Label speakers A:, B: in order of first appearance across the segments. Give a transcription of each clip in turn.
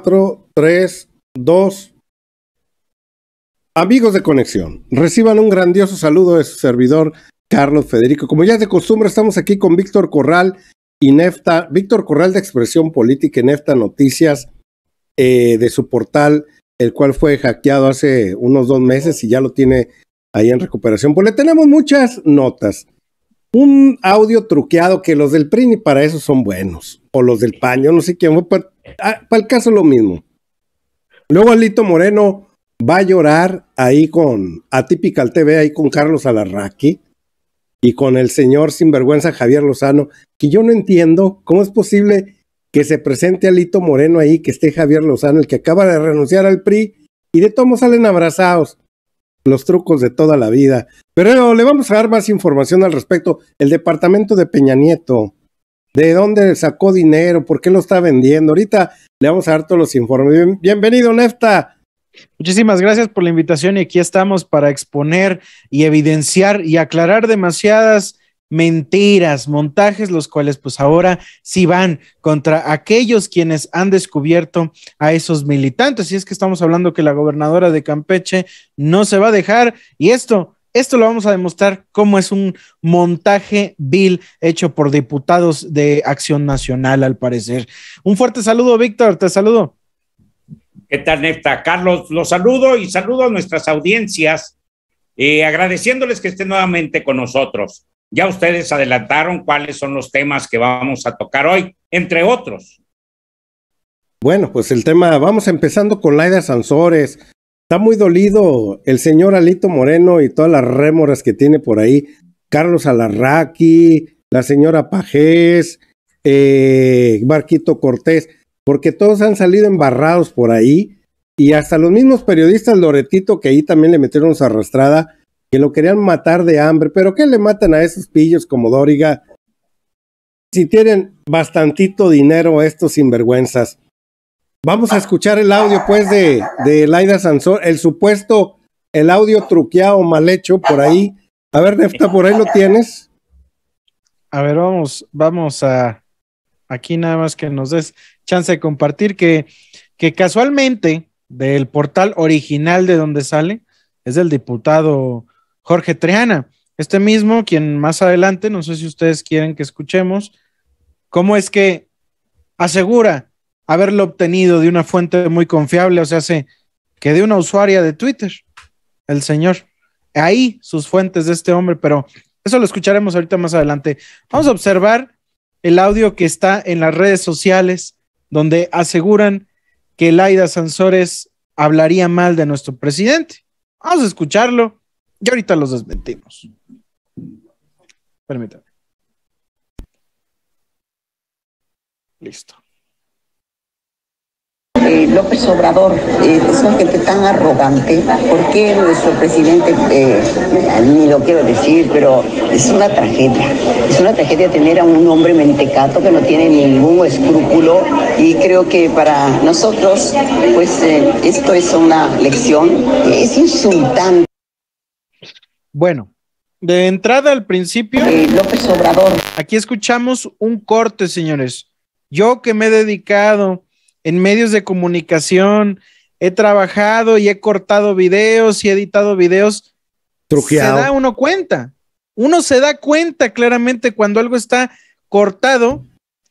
A: 4, 3, 2. Amigos de Conexión, reciban un grandioso saludo de su servidor Carlos Federico. Como ya es de costumbre, estamos aquí con Víctor Corral y Nefta, Víctor Corral de Expresión Política y Nefta Noticias eh, de su portal, el cual fue hackeado hace unos dos meses y ya lo tiene ahí en recuperación. Pues le tenemos muchas notas un audio truqueado que los del PRI ni para eso son buenos, o los del PAN, yo no sé quién pues, ah, para, el caso lo mismo. Luego Alito Moreno va a llorar ahí con Atípical TV, ahí con Carlos Alarraqui y con el señor sinvergüenza Javier Lozano, que yo no entiendo cómo es posible que se presente Alito Moreno ahí, que esté Javier Lozano, el que acaba de renunciar al PRI, y de todos salen abrazados los trucos de toda la vida. Pero le vamos a dar más información al respecto. El departamento de Peña Nieto, de dónde sacó dinero, por qué lo está vendiendo. Ahorita le vamos a dar todos los informes. bienvenido, Nefta. Muchísimas gracias por la invitación y aquí estamos para
B: exponer y evidenciar y aclarar demasiadas mentiras, montajes, los cuales pues ahora sí van contra aquellos quienes han descubierto a esos militantes. Y es que estamos hablando que la gobernadora de Campeche no se va a dejar y esto esto lo vamos a demostrar cómo es un montaje vil hecho por diputados de Acción Nacional, al parecer. Un fuerte saludo, Víctor, te saludo.
C: ¿Qué tal, Nefta? Carlos, los saludo y saludo a nuestras audiencias, eh, agradeciéndoles que estén nuevamente con nosotros. Ya ustedes adelantaron cuáles son los temas que vamos a tocar hoy, entre otros.
A: Bueno, pues el tema, vamos empezando con Laida Sansores. Está muy dolido el señor Alito Moreno y todas las rémoras que tiene por ahí. Carlos Alarraqui, la señora Pajés, Barquito eh, Cortés, porque todos han salido embarrados por ahí y hasta los mismos periodistas, Loretito, que ahí también le metieron su arrastrada, que lo querían matar de hambre, pero ¿qué le matan a esos pillos como Dóriga? Si tienen bastantito dinero estos sinvergüenzas. Vamos a escuchar el audio, pues, de, Laida Sansón, el supuesto, el audio truqueado, mal hecho, por ahí. A ver, Nefta, por ahí lo tienes. A ver,
B: vamos, vamos a aquí nada más que nos des chance de compartir que, que casualmente del portal original de donde sale es del diputado Jorge Triana, este mismo, quien más adelante, no sé si ustedes quieren que escuchemos, cómo es que asegura haberlo obtenido de una fuente muy confiable, o sea, se, que de una usuaria de Twitter, el señor. Ahí sus fuentes de este hombre, pero eso lo escucharemos ahorita más adelante. Vamos a observar el audio que está en las redes sociales, donde aseguran que Laida Sansores hablaría mal de nuestro presidente. Vamos a escucharlo
A: y ahorita los desmentimos. Permítame.
D: Listo.
E: Eh, López Obrador, eh, es un gente tan arrogante, ¿por qué nuestro presidente, eh, ni lo quiero decir, pero es una tragedia? Es una tragedia tener a un hombre mentecato que no tiene ningún escrúpulo y creo que para nosotros, pues esto es una lección, es insultante.
B: Bueno, de entrada al principio. López Obrador. Aquí escuchamos un corte, señores. Yo que me he dedicado en medios de comunicación, he trabajado y he cortado videos y he editado videos.
A: Trujeado. Se da
B: uno cuenta. Uno se da cuenta claramente cuando algo está cortado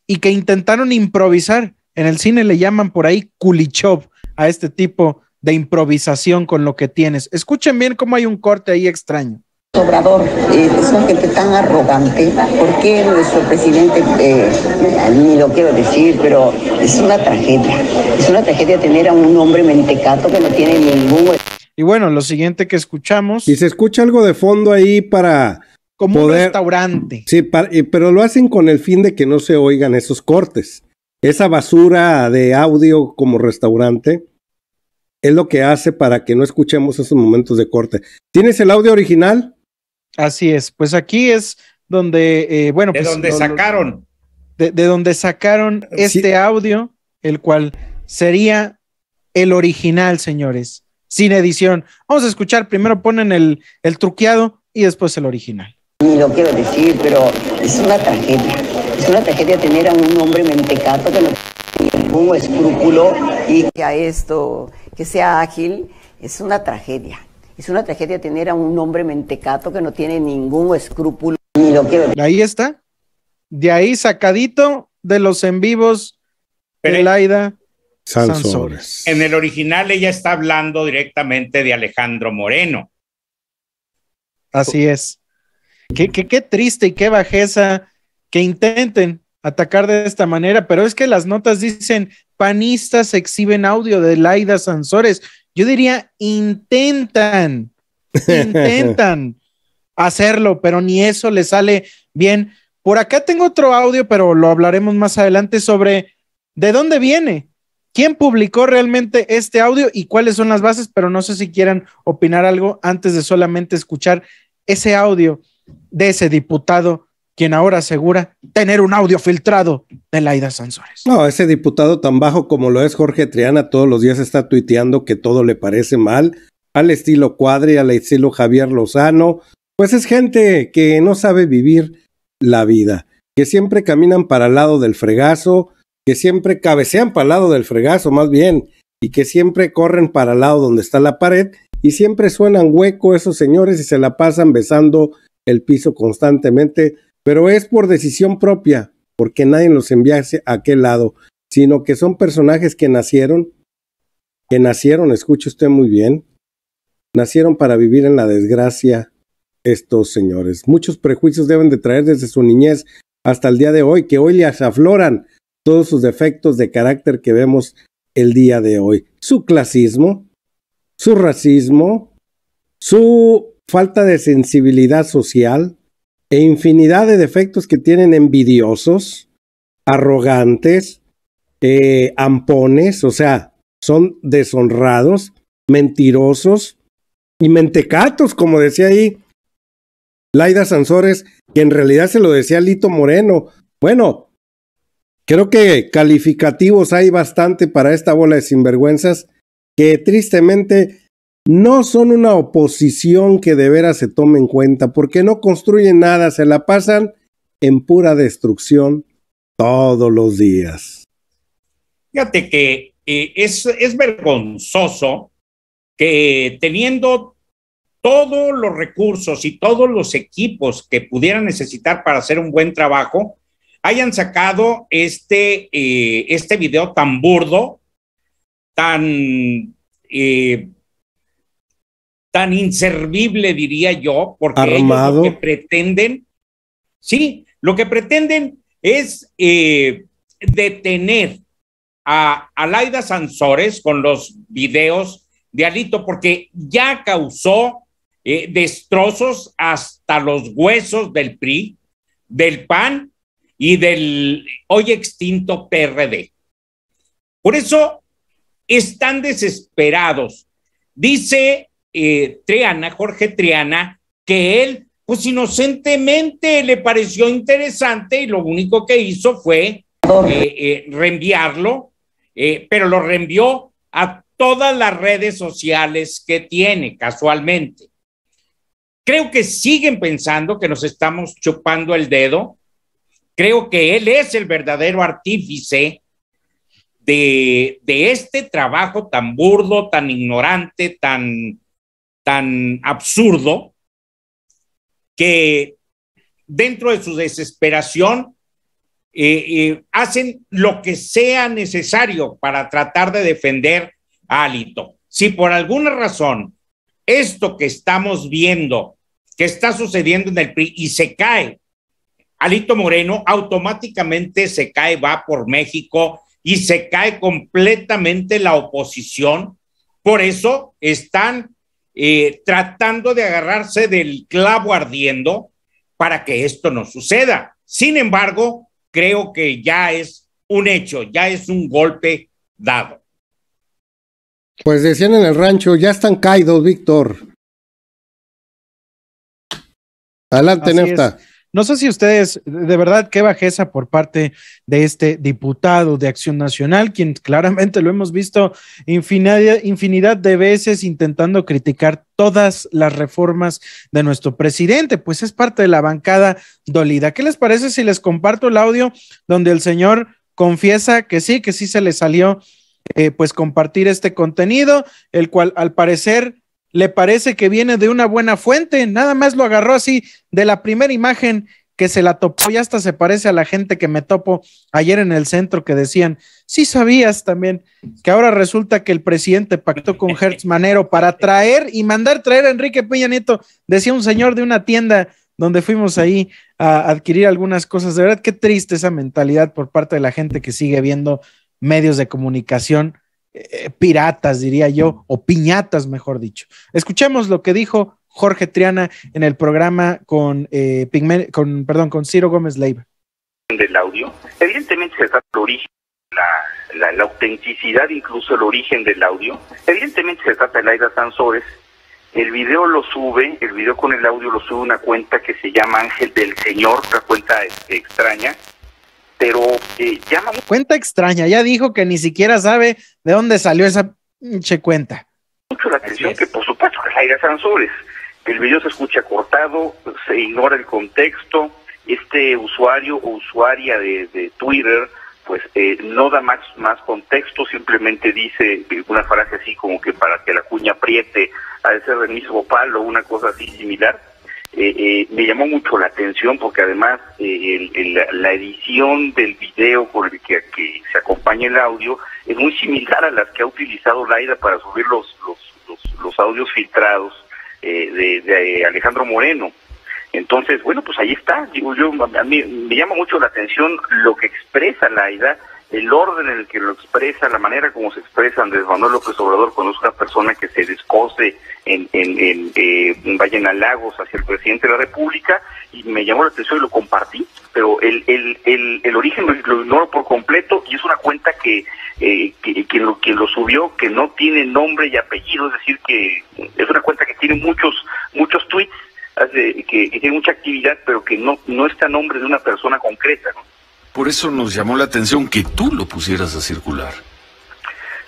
B: y que intentaron improvisar. En el cine le llaman por ahí culichop a este tipo de improvisación con lo que tienes. Escuchen bien cómo hay un
D: corte ahí extraño.
E: Obrador, es eh, un gente tan arrogante. ¿Por qué nuestro presidente, eh, ni lo quiero decir, pero es una tragedia? Es una tragedia tener a un hombre mentecato que no tiene ningún...
A: Y bueno, lo siguiente que escuchamos... Y se escucha algo de fondo ahí para... Como de restaurante. Sí, pero lo hacen con el fin de que no se oigan esos cortes. Esa basura de audio como restaurante es lo que hace para que no escuchemos esos momentos de corte. ¿Tienes el audio original? Así es, pues aquí es donde, eh, bueno, pues, de donde
C: sacaron.
B: De, donde sacaron este audio, el cual sería el original, señores, sin edición. Vamos a escuchar, primero ponen el, el truqueado y después el original.
E: Ni lo quiero decir, pero es una tragedia. Es una tragedia tener a un hombre mentecato que ningún escrúpulo y que a esto, que sea ágil, es una tragedia. Es una tragedia tener a un hombre mentecato que no tiene ningún escrúpulo.
B: lo Ahí está. De ahí sacadito de los en vivos Pelaida
A: de
C: En el original ella está hablando directamente de Alejandro Moreno.
B: Así es. Qué, qué, qué triste y qué bajeza que intenten atacar de esta manera, pero es que las notas dicen panistas exhiben audio de Laida Sansores. Yo diría intentan, intentan hacerlo, pero ni eso le sale bien. Por acá tengo otro audio, pero lo hablaremos más adelante sobre de dónde viene, quién publicó realmente este audio y cuáles son las bases, pero no sé si quieran opinar algo antes de solamente escuchar ese audio de ese diputado quien ahora asegura tener un audio filtrado de Laida Sansores.
A: No, ese diputado tan bajo como lo es Jorge Triana todos los días está tuiteando que todo le parece mal, al estilo Cuadri, al estilo Javier Lozano, pues es gente que no sabe vivir la vida, que siempre caminan para el lado del fregazo, que siempre cabecean para el lado del fregazo más bien, y que siempre corren para el lado donde está la pared, y siempre suenan hueco esos señores y se la pasan besando el piso constantemente pero es por decisión propia, porque nadie los enviase a aquel lado, sino que son personajes que nacieron, que nacieron, escuche usted muy bien, nacieron para vivir en la desgracia estos señores. Muchos prejuicios deben de traer desde su niñez hasta el día de hoy, que hoy les afloran todos sus defectos de carácter que vemos el día de hoy. Su clasismo, su racismo, su falta de sensibilidad social, e infinidad de defectos que tienen envidiosos, arrogantes, eh, ampones, o sea, son deshonrados, mentirosos y mentecatos, como decía ahí Laida Sansores, que en realidad se lo decía Lito Moreno. Bueno, creo que calificativos hay bastante para esta bola de sinvergüenzas que tristemente no son una oposición que de veras se tome en cuenta, porque no construyen nada, se la pasan en pura destrucción todos los días.
C: Fíjate que eh, es, vergonzoso que teniendo todos los recursos y todos los equipos que pudieran necesitar para hacer un buen trabajo, hayan sacado este, eh, este video tan burdo, tan eh, tan inservible, diría yo, porque lo que pretenden, sí, lo que pretenden es eh, detener a Alaida Sansores con los videos de Alito, porque ya causó eh, destrozos hasta los huesos del PRI, del PAN y del hoy extinto PRD. Por eso están desesperados. Dice eh, Triana, Jorge Triana, que él, pues inocentemente le pareció interesante y lo único que hizo fue eh, eh, reenviarlo, pero lo reenvió a todas las redes sociales que tiene casualmente. Creo que siguen pensando que nos estamos chupando el dedo. Creo que él es el verdadero artífice de, de, este trabajo tan burdo, tan ignorante, tan tan absurdo que dentro de su desesperación eh, eh, hacen lo que sea necesario para tratar de defender a Alito. Si por alguna razón esto que estamos viendo, que está sucediendo en el PRI y se cae, Alito Moreno automáticamente se cae, va por México y se cae completamente la oposición. Por eso están eh, tratando de agarrarse del clavo ardiendo para que esto no suceda. Sin embargo, creo que ya es un hecho, ya es un golpe dado.
A: Pues decían en el rancho, ya están caídos, Víctor. Adelante, Nefta. No sé si ustedes, de verdad, qué bajeza
B: por parte de este diputado de Acción Nacional, quien claramente lo hemos visto infinidad, de veces intentando criticar todas las reformas de nuestro presidente, pues es parte de la bancada dolida. ¿Qué les parece si les comparto el audio donde el señor confiesa que sí, que sí se le salió eh, pues compartir este contenido, el cual al parecer le parece que viene de una buena fuente, nada más lo agarró así de la primera imagen que se la topó y hasta se parece a la gente que me topo ayer en el centro que decían, sí sabías también que ahora resulta que el presidente pactó con Hertz Manero para traer y mandar traer a Enrique Peña Nieto, decía un señor de una tienda donde fuimos ahí a adquirir algunas cosas. De verdad, qué triste esa mentalidad por parte de la gente que sigue viendo medios de comunicación eh, piratas, diría yo, o piñatas, mejor dicho. Escuchemos lo que dijo Jorge Triana en el programa con, eh, con, perdón, con Ciro Gómez Leiva.
D: Del audio, evidentemente se trata del origen, la, autenticidad, incluso el origen del audio. Evidentemente se trata de Laida Sansores. El video lo sube, el video con el audio lo sube una cuenta que se llama Ángel del Señor, una cuenta este, extraña, pero eh, ya
B: Cuenta extraña, ya dijo que ni siquiera sabe de dónde salió esa pinche cuenta.
D: Mucho la atención que, por supuesto, que sobres. El video se escucha cortado, se ignora el contexto. Este usuario o usuaria de, Twitter pues eh, no da más, más contexto, simplemente dice una frase así como que para que la cuña apriete a ese mismo palo, una cosa así similar. Eh, eh, me llamó mucho la atención porque además eh, la edición del video con el que, se acompaña el audio es muy similar a las que ha utilizado Laida para subir los, los, los, audios filtrados de, Alejandro Moreno. Entonces, bueno, pues ahí está. Digo, yo, a mí me llama mucho la atención lo que expresa Laida el orden en el que lo expresa, la manera como se expresa Andrés Manuel López Obrador cuando es una persona que se descose en, en, en, eh, hacia el presidente de la República, y me llamó la atención y lo compartí, pero el, origen lo ignoro por completo y es una cuenta que, eh, que, quien, lo, subió, que no tiene nombre y apellido, es decir, que es una cuenta que tiene muchos, muchos tweets, que, que tiene mucha actividad, pero que no, no está a nombre de una persona concreta, ¿no? Por eso nos llamó la atención que tú lo pusieras a circular.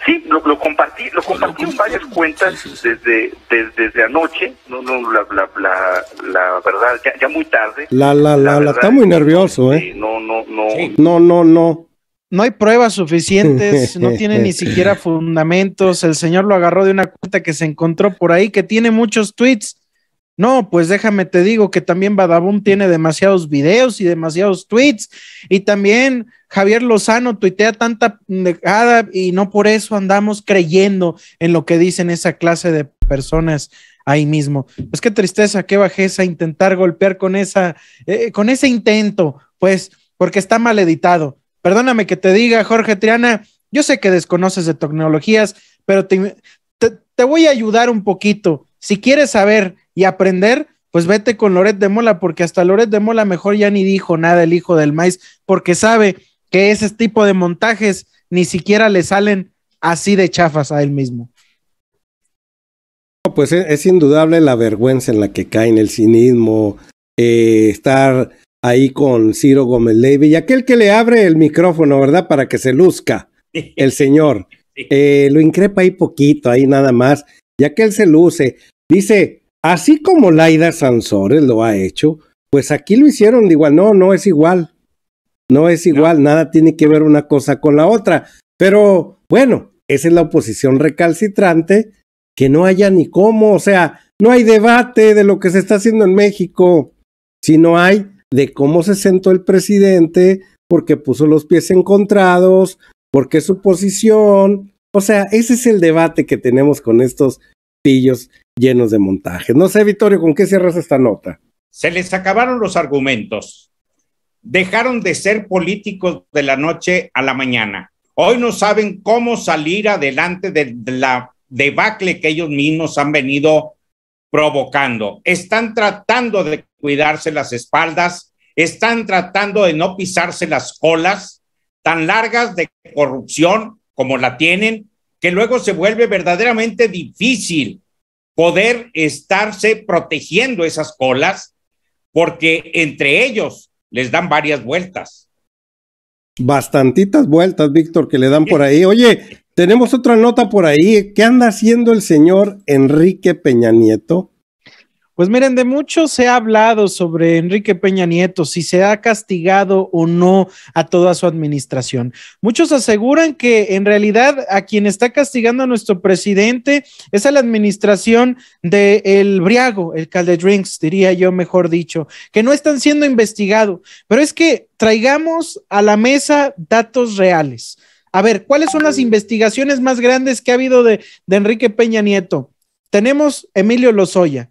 D: Sí, lo, compartí, lo compartí en varias cuentas Desde, desde, anoche, no, no, la, la, la, verdad, ya, ya, muy tarde. La,
A: la, la, la, está muy nervioso, ¿eh?
D: no, no, no.
A: No, no, no. No hay pruebas suficientes, no tiene ni siquiera
B: fundamentos. El señor lo agarró de una cuenta que se encontró por ahí, que tiene muchos tweets no, pues déjame te digo que también Badaboom tiene demasiados videos y demasiados tweets y también Javier Lozano tuitea tanta negada y no por eso andamos creyendo en lo que dicen esa clase de personas ahí mismo. Pues qué tristeza, qué bajeza intentar golpear con esa eh, con ese intento, pues porque está mal editado. Perdóname que te diga, Jorge Triana, yo sé que desconoces de tecnologías, pero te voy a ayudar un poquito. Si quieres saber y aprender, pues vete con Loret de Mola, porque hasta Loret de Mola mejor ya ni dijo nada el hijo del maíz, porque sabe que ese tipo de montajes ni siquiera le salen así de chafas a él mismo.
A: Pues es, indudable la vergüenza en la que en el cinismo, eh, estar ahí con Ciro Gómez Levy y aquel que le abre el micrófono, ¿verdad? Para que se luzca el señor. Eh, lo increpa ahí poquito, ahí nada más, ya que él se luce. Dice, Así como Laida Sansores lo ha hecho, pues aquí lo hicieron de igual. No, no es igual. No es igual, nada tiene que ver una cosa con la otra. Pero bueno, esa es la oposición recalcitrante, que no haya ni cómo, o sea, no hay debate de lo que se está haciendo en México, sino hay de cómo se sentó el presidente, porque puso los pies encontrados, porque su posición. O sea, ese es el debate que tenemos con estos llenos de montaje. No sé, Vittorio, ¿con qué cierras esta nota?
C: Se les acabaron los argumentos. Dejaron de ser políticos de la noche a la mañana. Hoy no saben cómo salir adelante de la debacle que ellos mismos han venido provocando. Están tratando de cuidarse las espaldas, están tratando de no pisarse las colas tan largas de corrupción como la tienen que luego se vuelve verdaderamente difícil poder estarse protegiendo esas colas porque entre ellos les dan varias vueltas.
A: Bastantitas vueltas, Víctor, que le dan por ahí. Oye, tenemos otra nota por ahí. ¿Qué anda haciendo el señor Enrique Peña Nieto? Pues
B: miren, de mucho se ha hablado sobre Enrique Peña Nieto, si se ha castigado o no a toda su administración. Muchos aseguran que en realidad a quien está castigando a nuestro presidente es a la administración del Briago, el Calde Drinks, diría yo mejor dicho, que no están siendo investigados. Pero es que traigamos a la mesa datos reales. A ver, ¿cuáles son las investigaciones más grandes que ha habido de, de Enrique Peña Nieto? Tenemos Emilio Lozoya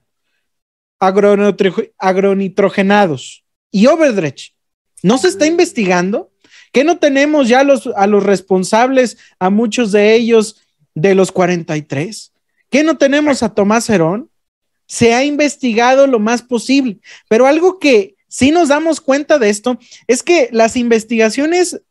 B: agronitrogenados y Overdrech. ¿No se está mm. investigando? ¿Que no tenemos ya a los responsables, a muchos de ellos de los 43? ¿Que no tenemos a Tomás Herón? Se ha investigado lo más posible, pero algo que sí nos damos cuenta de esto es que las investigaciones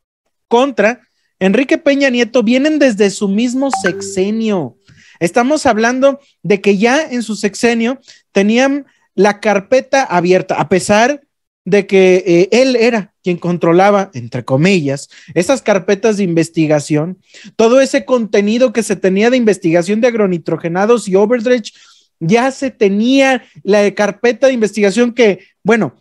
B: contra Enrique Peña Nieto vienen desde su mismo sexenio. Estamos hablando de que ya en su sexenio tenían la carpeta abierta, a pesar de que eh, él era quien controlaba, entre comillas, esas carpetas de investigación, todo ese contenido que se tenía de investigación de agronitrogenados y overdredge, ya se tenía la carpeta de investigación que, bueno,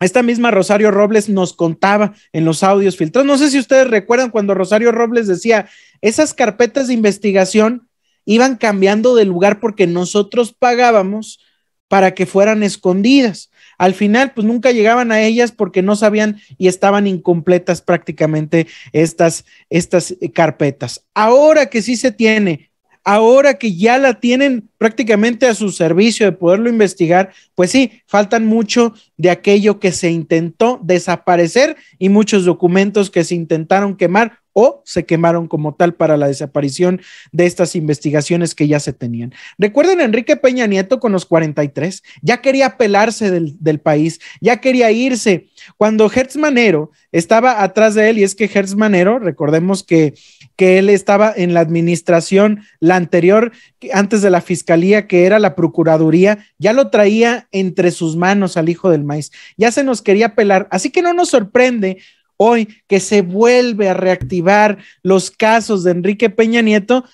B: esta misma Rosario Robles nos contaba en los audios filtrados. No sé si ustedes recuerdan cuando Rosario Robles decía, esas carpetas de investigación iban cambiando de lugar porque nosotros pagábamos para que fueran escondidas. Al final, pues nunca llegaban a ellas porque no sabían y estaban incompletas prácticamente estas, estas eh, carpetas. Ahora que sí se tiene, ahora que ya la tienen prácticamente a su servicio de poderlo investigar, pues sí, faltan mucho de aquello que se intentó desaparecer y muchos documentos que se intentaron quemar o se quemaron como tal para la desaparición de estas investigaciones que ya se tenían. Recuerden a Enrique Peña Nieto con los 43, ya quería pelarse del, país, ya quería irse. Cuando Hertz Manero estaba atrás de él, y es que Hertz Manero, recordemos que, que él estaba en la administración, la anterior, antes de la fiscalía, que era la procuraduría, ya lo traía entre sus manos al hijo del maíz, ya se nos quería pelar. Así que no nos sorprende hoy que se vuelve a reactivar los casos de Enrique Peña Nieto,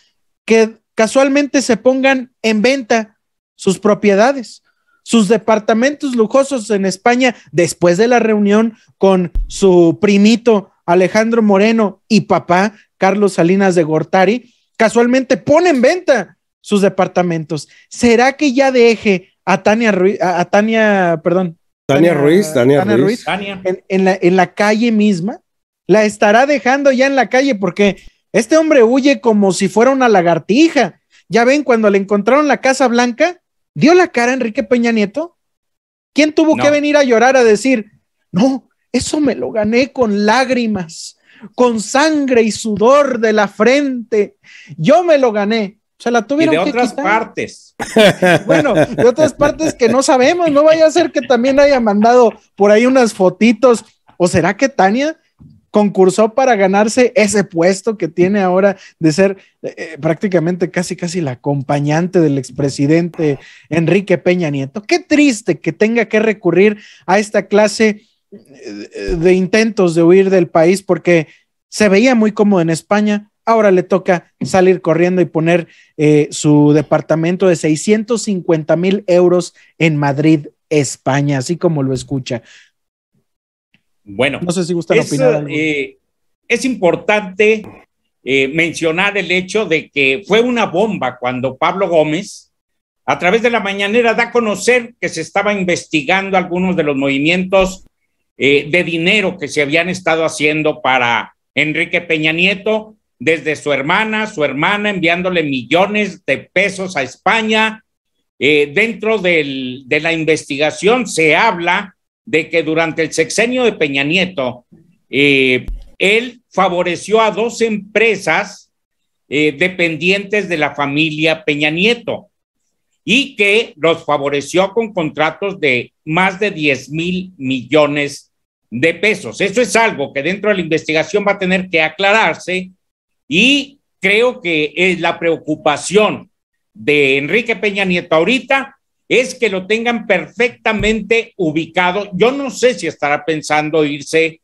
B: que casualmente se pongan en venta sus propiedades, sus departamentos lujosos en España después de la reunión con su primito Alejandro Moreno y papá Carlos Salinas de Gortari, casualmente pone en venta sus departamentos. ¿Será que ya deje a Tania, a Tania, perdón, Tania, Ruiz, Tania, Ruiz, En, la, calle misma, la estará dejando ya en la calle porque este hombre huye como si fuera una lagartija. Ya ven, cuando le encontraron la Casa Blanca, dio la cara a Enrique Peña Nieto. ¿Quién tuvo que venir a llorar a decir, no, eso me lo gané con lágrimas, con sangre y sudor de la frente? Yo me lo gané. O la tuvieron y de otras partes. Bueno, de otras partes que no sabemos, no vaya a ser que también haya mandado por ahí unas fotitos. ¿O será que Tania concursó para ganarse ese puesto que tiene ahora de ser eh, eh, prácticamente casi, casi la acompañante del expresidente Enrique Peña Nieto? Qué triste que tenga que recurrir a esta clase eh, de intentos de huir del país porque se veía muy cómodo en España, ahora le toca salir corriendo y poner eh, su departamento de 650 mil euros en Madrid, España, así como lo escucha.
C: Bueno, no sé si gusta es, opinión. Eh, es importante eh, mencionar el hecho de que fue una bomba cuando Pablo Gómez, a través de la mañanera, da a conocer que se estaba investigando algunos de los movimientos de dinero que se habían estado haciendo para Enrique Peña Nieto desde su hermana, su hermana enviándole millones de pesos a España. Eh, dentro de la investigación se habla de que durante el sexenio de Peña Nieto, eh, él favoreció a dos empresas eh, dependientes de la familia Peña Nieto y que los favoreció con contratos de más de 10 mil millones de pesos. Eso es algo que dentro de la investigación va a tener que aclararse y creo que es la preocupación de Enrique Peña Nieto ahorita es que lo tengan perfectamente ubicado. Yo no sé si estará pensando irse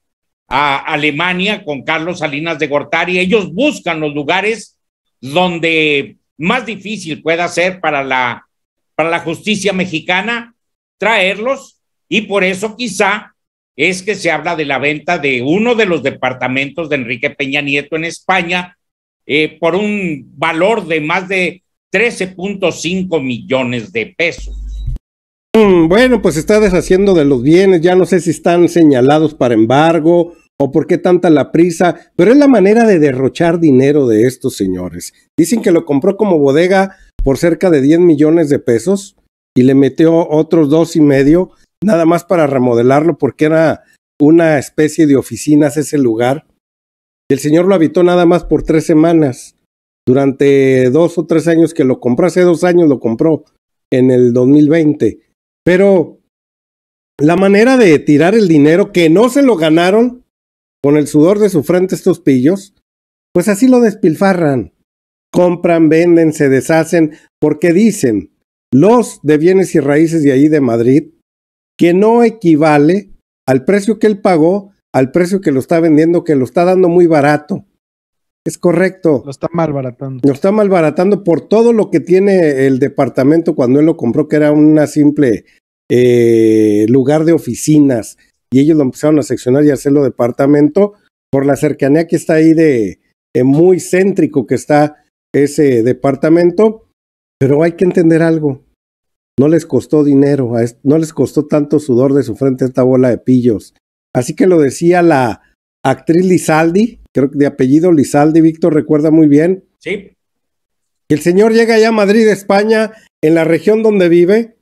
C: a Alemania con Carlos Salinas de Gortari. Ellos buscan los lugares donde más difícil pueda ser para la, para la justicia mexicana traerlos y por eso quizá es que se habla de la venta de uno de los departamentos de Enrique Peña Nieto en España eh, por un valor de más de 13.5 millones de pesos.
A: Mm, bueno, pues está deshaciendo de los bienes, ya no sé si están señalados para embargo o por qué tanta la prisa, pero es la manera de derrochar dinero de estos señores. Dicen que lo compró como bodega por cerca de 10 millones de pesos y le metió otros dos y medio, nada más para remodelarlo porque era una especie de oficinas ese lugar el señor lo habitó nada más por tres semanas. Durante dos o tres años que lo compró, hace dos años lo compró, en el 2020. Pero la manera de tirar el dinero que no se lo ganaron con el sudor de su frente estos pillos, pues así lo despilfarran. Compran, venden, se deshacen, porque dicen los de bienes y raíces de ahí de Madrid que no equivale al precio que él pagó al precio que lo está vendiendo, que lo está dando muy barato. Es correcto. Lo está malbaratando. Lo está malbaratando por todo lo que tiene el departamento cuando él lo compró, que era una simple eh, lugar de oficinas. Y ellos lo empezaron a seccionar y hacerlo departamento por la cercanía que está ahí de muy céntrico que está ese departamento. Pero hay que entender algo. No les costó dinero, no les costó tanto sudor de su frente esta bola de pillos. Así que lo decía la actriz Lizaldi, creo que de apellido Lizaldi, Víctor recuerda muy bien. Sí. El señor llega allá a Madrid, España, en la región donde vive,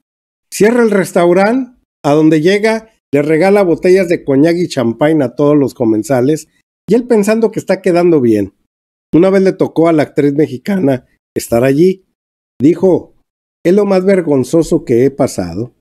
A: cierra el restaurante, a donde llega, le regala botellas de coñac y champán a todos los comensales, y él pensando que está quedando bien. Una vez le tocó a la actriz mexicana estar allí. Dijo, es lo más vergonzoso que he pasado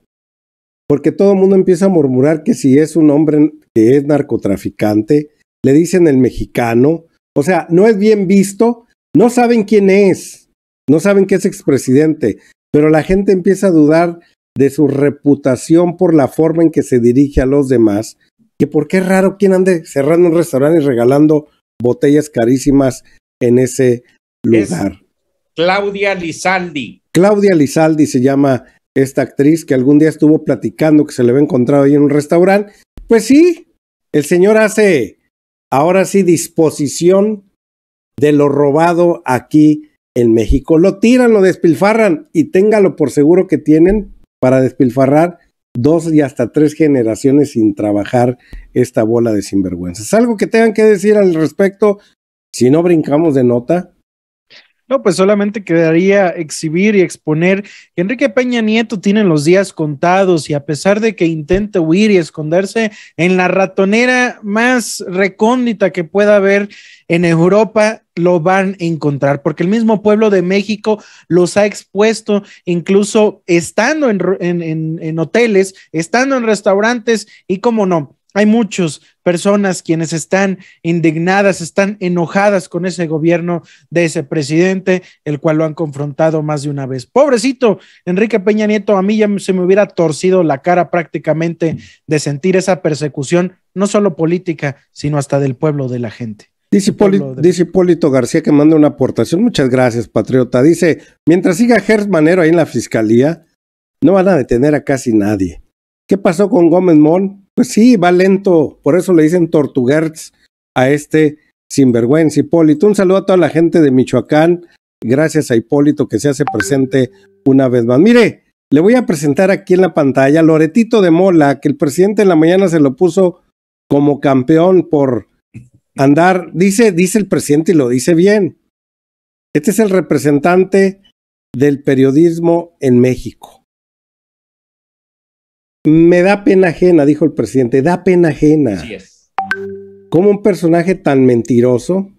A: porque todo el mundo empieza a murmurar que si es un hombre que es narcotraficante, le dicen el mexicano, o sea, no es bien visto, no saben quién es, no saben que es expresidente, pero la gente empieza a dudar de su reputación por la forma en que se dirige a los demás, que por qué es raro quien ande cerrando un restaurante y regalando botellas carísimas en ese lugar.
C: Claudia Lizaldi.
A: Claudia Lizaldi se llama esta actriz que algún día estuvo platicando que se le había encontrado ahí en un restaurante. Pues sí, el señor hace ahora sí disposición de lo robado aquí en México. Lo tiran, lo despilfarran y téngalo por seguro que tienen para despilfarrar dos y hasta tres generaciones sin trabajar esta bola de sinvergüenzas. ¿Algo que tengan que decir al respecto? Si no brincamos de nota.
B: No, pues solamente quedaría exhibir y exponer que Enrique Peña Nieto tiene los días contados y a pesar de que intente huir y esconderse en la ratonera más recóndita que pueda haber en Europa, lo van a encontrar, porque el mismo pueblo de México los ha expuesto, incluso estando en hoteles, estando en restaurantes y, como no, hay muchas personas quienes están indignadas, están enojadas con ese gobierno de ese presidente, el cual lo han confrontado más de una vez. Pobrecito, Enrique Peña Nieto, a mí ya se me hubiera torcido la cara prácticamente de sentir esa persecución, no solo política, sino hasta del pueblo de la gente.
A: Dice Hipólito, García que manda una aportación. Muchas gracias, patriota. Dice, mientras siga Gers Manero ahí en la fiscalía, no van a detener a casi nadie. ¿Qué pasó con Gómez Mon? Pues sí, va lento, por eso le dicen tortuguerts a este sinvergüenza Hipólito. Un saludo a toda la gente de Michoacán, gracias a Hipólito que se hace presente una vez más. Mire, le voy a presentar aquí en la pantalla Loretito de Mola, que el presidente en la mañana se lo puso como campeón por andar, dice, dice el presidente y lo dice bien. Este es el representante del periodismo en México. Me da pena ajena, dijo el presidente, da pena ajena. Así es. Como un personaje tan mentiroso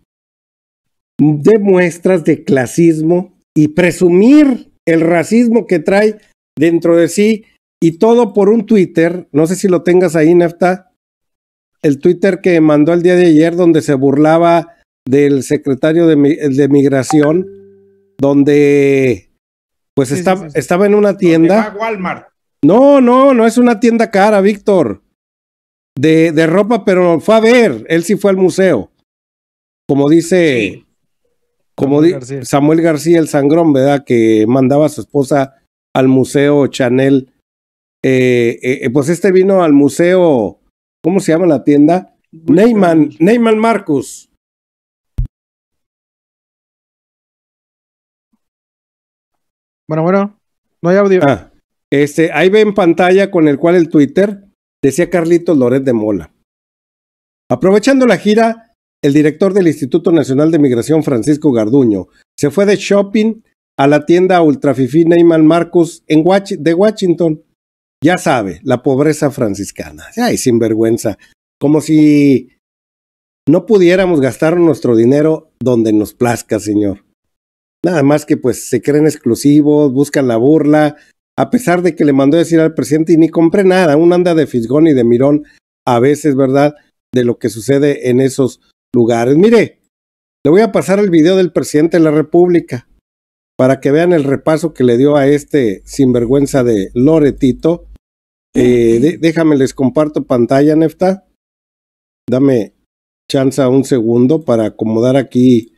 A: de muestras de clasismo y presumir el racismo que trae dentro de sí y todo por un Twitter, no sé si lo tengas ahí, Nefta, el Twitter que mandó el día de ayer donde se burlaba del secretario de, migración, donde pues estaba, en una tienda. Walmart. No, no, no es una tienda cara, Víctor. De, de, ropa, pero fue a ver. Él sí fue al museo. Como dice. Como Samuel, García. Samuel García el Sangrón, ¿verdad? Que mandaba a su esposa al museo Chanel. Eh, eh, eh, pues este vino al museo. ¿Cómo se llama la tienda? Neyman, Neyman Marcus. Bueno, bueno, no hay audio. Ah. Este, ahí ve en pantalla con el cual el Twitter decía Carlitos Loret de Mola. Aprovechando la gira, el director del Instituto Nacional de Migración, Francisco Garduño, se fue de shopping a la tienda Ultrafifi Neyman Marcus en de Washington. Ya sabe, la pobreza franciscana. Ay, sinvergüenza. Como si no pudiéramos gastar nuestro dinero donde nos plazca, señor. Nada más que pues se creen exclusivos, buscan la burla, a pesar de que le mandó decir al presidente y ni compré nada, un anda de fisgón y de mirón a veces, ¿verdad? De lo que sucede en esos lugares. Mire, le voy a pasar el video del presidente de la República para que vean el repaso que le dio a este sinvergüenza de Loretito. Eh, déjame, les comparto pantalla, Nefta. Dame chance un segundo para acomodar aquí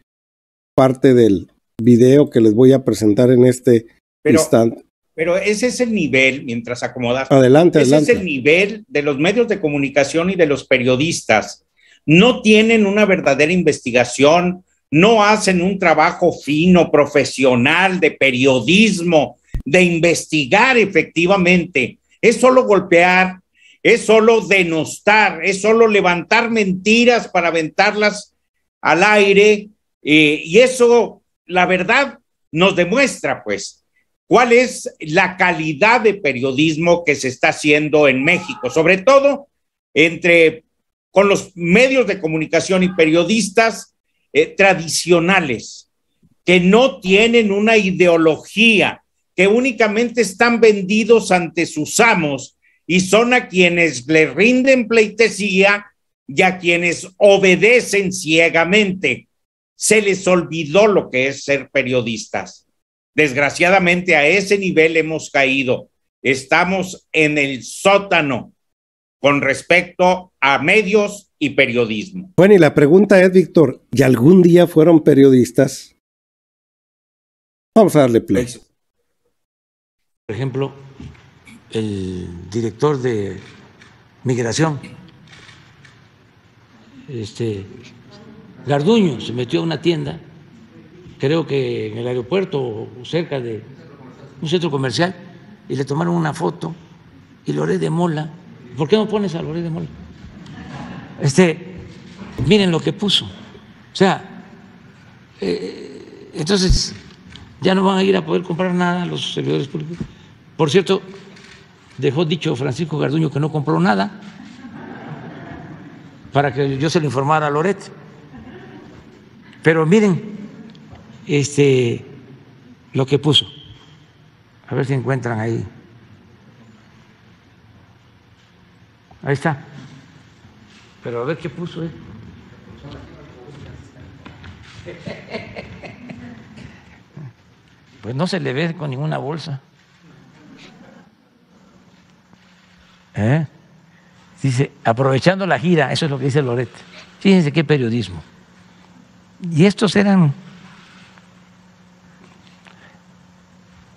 A: parte del video que les voy a presentar en este
C: instante. Pero ese es el nivel, mientras acomodas. Adelante, ese es el nivel de los medios de comunicación y de los periodistas. No tienen una verdadera investigación, no hacen un trabajo fino, profesional, de periodismo, de investigar efectivamente. Es solo golpear, es solo denostar, es solo levantar mentiras para aventarlas al aire. Eh, y eso, la verdad, nos demuestra, pues, cuál es la calidad de periodismo que se está haciendo en México, sobre todo entre con los medios de comunicación y periodistas eh, tradicionales que no tienen una ideología, que únicamente están vendidos ante sus amos y son a quienes le rinden pleitesía y a quienes obedecen ciegamente. Se les olvidó lo que es ser periodistas. Desgraciadamente a ese nivel hemos caído. Estamos en el sótano con respecto a medios y periodismo.
A: Bueno, y la pregunta es, Víctor, ¿y algún día fueron periodistas?
E: Vamos a darle play. Pues, por ejemplo, el director de migración, este Garduño, se metió a una tienda creo que en el aeropuerto, o cerca de un centro comercial, y le tomaron una foto, y Loret de Mola, ¿por qué no pones a Loré de Mola? Este, miren lo que puso. O sea, eh, entonces ya no van a ir a poder comprar nada los servidores públicos. Por cierto, dejó dicho Francisco Garduño que no compró nada para que yo se lo informara a Loret. Pero miren, este, lo que puso. A ver si encuentran ahí. Ahí está. Pero a ver qué puso eh. Pues no se le ve con ninguna bolsa. ¿Eh? Dice, aprovechando la gira, eso es lo que dice Lorete. Fíjense qué periodismo. Y estos eran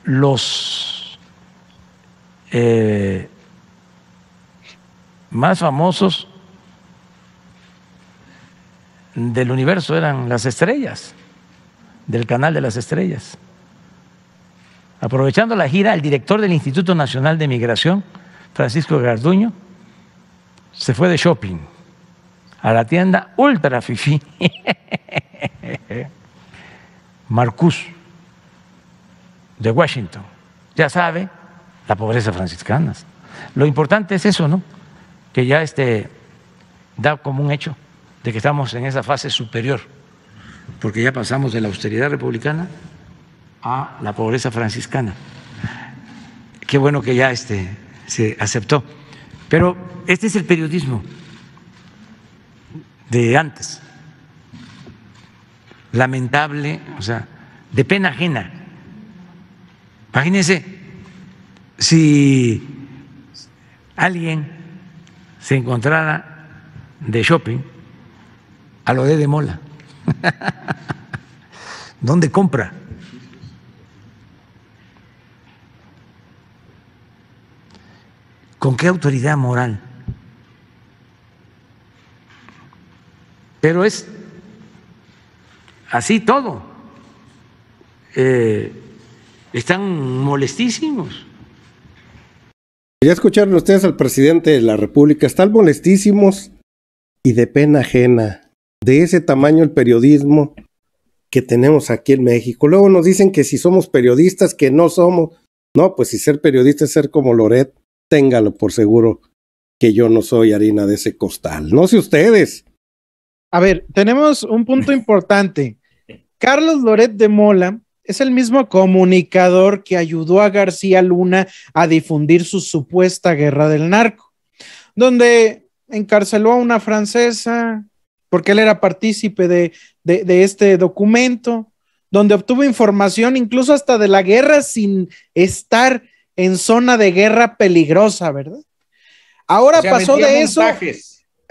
E: los eh, más famosos del universo eran las estrellas, del canal de las estrellas. Aprovechando la gira, el director del Instituto Nacional de Migración, Francisco Garduño, se fue de shopping a la tienda Ultra Fifi. Marcus de Washington. Ya sabe la pobreza franciscana. Lo importante es eso, ¿no? Que ya este, da como un hecho de que estamos en esa fase superior, porque ya pasamos de la austeridad republicana a la pobreza franciscana. Qué bueno que ya este, se aceptó. Pero este es el periodismo de antes. Lamentable, o sea, de pena ajena. Imagínense si alguien se encontrara de shopping a lo de, de Mola. ¿Dónde compra? ¿Con qué autoridad moral? Pero es así todo. Eh, están molestísimos.
A: Ya escucharon ustedes al presidente de la República, están molestísimos y de pena ajena. De ese tamaño el periodismo que tenemos aquí en México. Luego nos dicen que si somos periodistas, que no somos. No, pues si ser periodista es ser como Loret, téngalo por seguro que yo no soy harina de ese costal. No sé ustedes.
B: A ver, tenemos un punto importante. Carlos Loret de Mola es el mismo comunicador que ayudó a García Luna a difundir su supuesta guerra del narco, donde encarceló a una francesa porque él era partícipe de, este documento, donde obtuvo información incluso hasta de la guerra sin estar en zona de guerra peligrosa, ¿verdad? Ahora pasó de eso.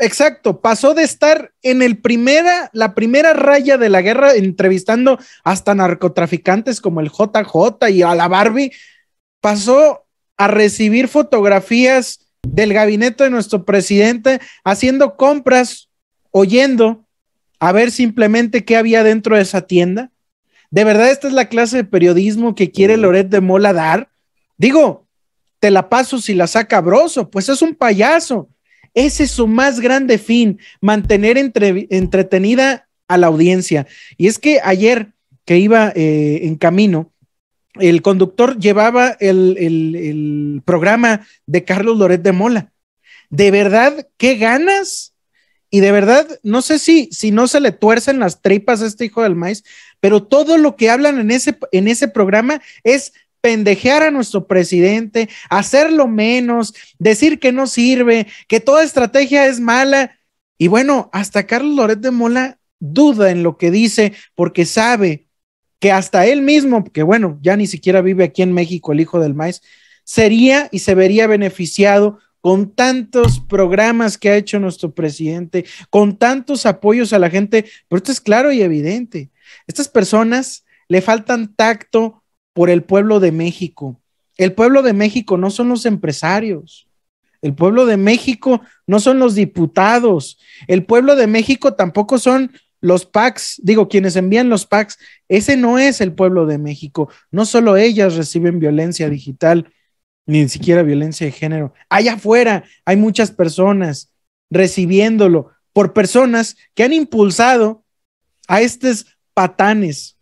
B: Exacto, pasó de estar en el primera, la primera raya de la guerra entrevistando hasta narcotraficantes como el JJ y a la Barbie, pasó a recibir fotografías del gabinete de nuestro presidente haciendo compras, oyendo a ver simplemente qué había dentro de esa tienda. ¿De verdad esta es la clase de periodismo que quiere Loret de Mola dar? Digo, te la paso si la saca Broso, pues es un payaso, ese es su más grande fin, mantener entretenida a la audiencia. Y es que ayer que iba eh, en camino, el conductor llevaba el, programa de Carlos Loret de Mola. De verdad, qué ganas y de verdad, no sé si, si no se le tuercen las tripas a este hijo del maíz, pero todo lo que hablan en ese, en ese programa es pendejear a nuestro presidente, hacerlo menos, decir que no sirve, que toda estrategia es mala. Y bueno, hasta Carlos Loret de Mola duda en lo que dice porque sabe que hasta él mismo, que bueno, ya ni siquiera vive aquí en México el hijo del maíz, sería y se vería beneficiado con tantos programas que ha hecho nuestro presidente, con tantos apoyos a la gente, pero esto es claro y evidente. Estas personas le faltan tacto, por el pueblo de México. El pueblo de México no son los empresarios. El pueblo de México no son los diputados. El pueblo de México tampoco son los PACs, digo, quienes envían los PACs. Ese no es el pueblo de México. No solo ellas reciben violencia digital, ni siquiera violencia de género. Allá afuera hay muchas personas recibiéndolo por personas que han impulsado a estos patanes,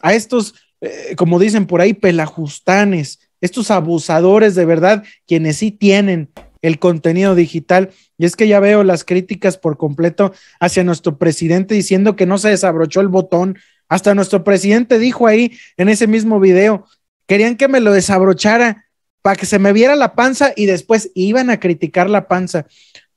B: a estos eh, como dicen por ahí, pelajustanes, estos abusadores de verdad, quienes sí tienen el contenido digital. Y es que ya veo las críticas por completo hacia nuestro presidente diciendo que no se desabrochó el botón. Hasta nuestro presidente dijo ahí en ese mismo video, querían que me lo desabrochara para que se me viera la panza y después iban a criticar la panza.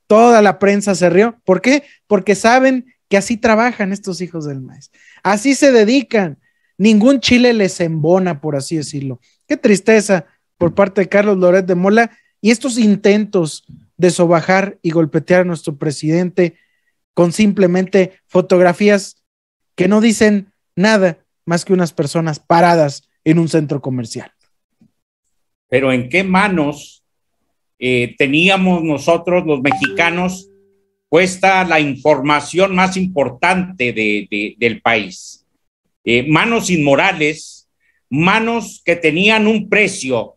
B: Toda la prensa se rió. ¿Por qué? Porque saben que así trabajan estos hijos del maíz. Así se dedican ningún Chile les embona, por así decirlo. Qué tristeza por parte de Carlos Loret de Mola y estos intentos de sobajar y golpetear a nuestro presidente con simplemente fotografías que no dicen nada más que unas personas paradas en un centro comercial.
C: Pero ¿en qué manos eh, teníamos nosotros los mexicanos puesta la información más importante del país? Eh, manos inmorales, manos que tenían un precio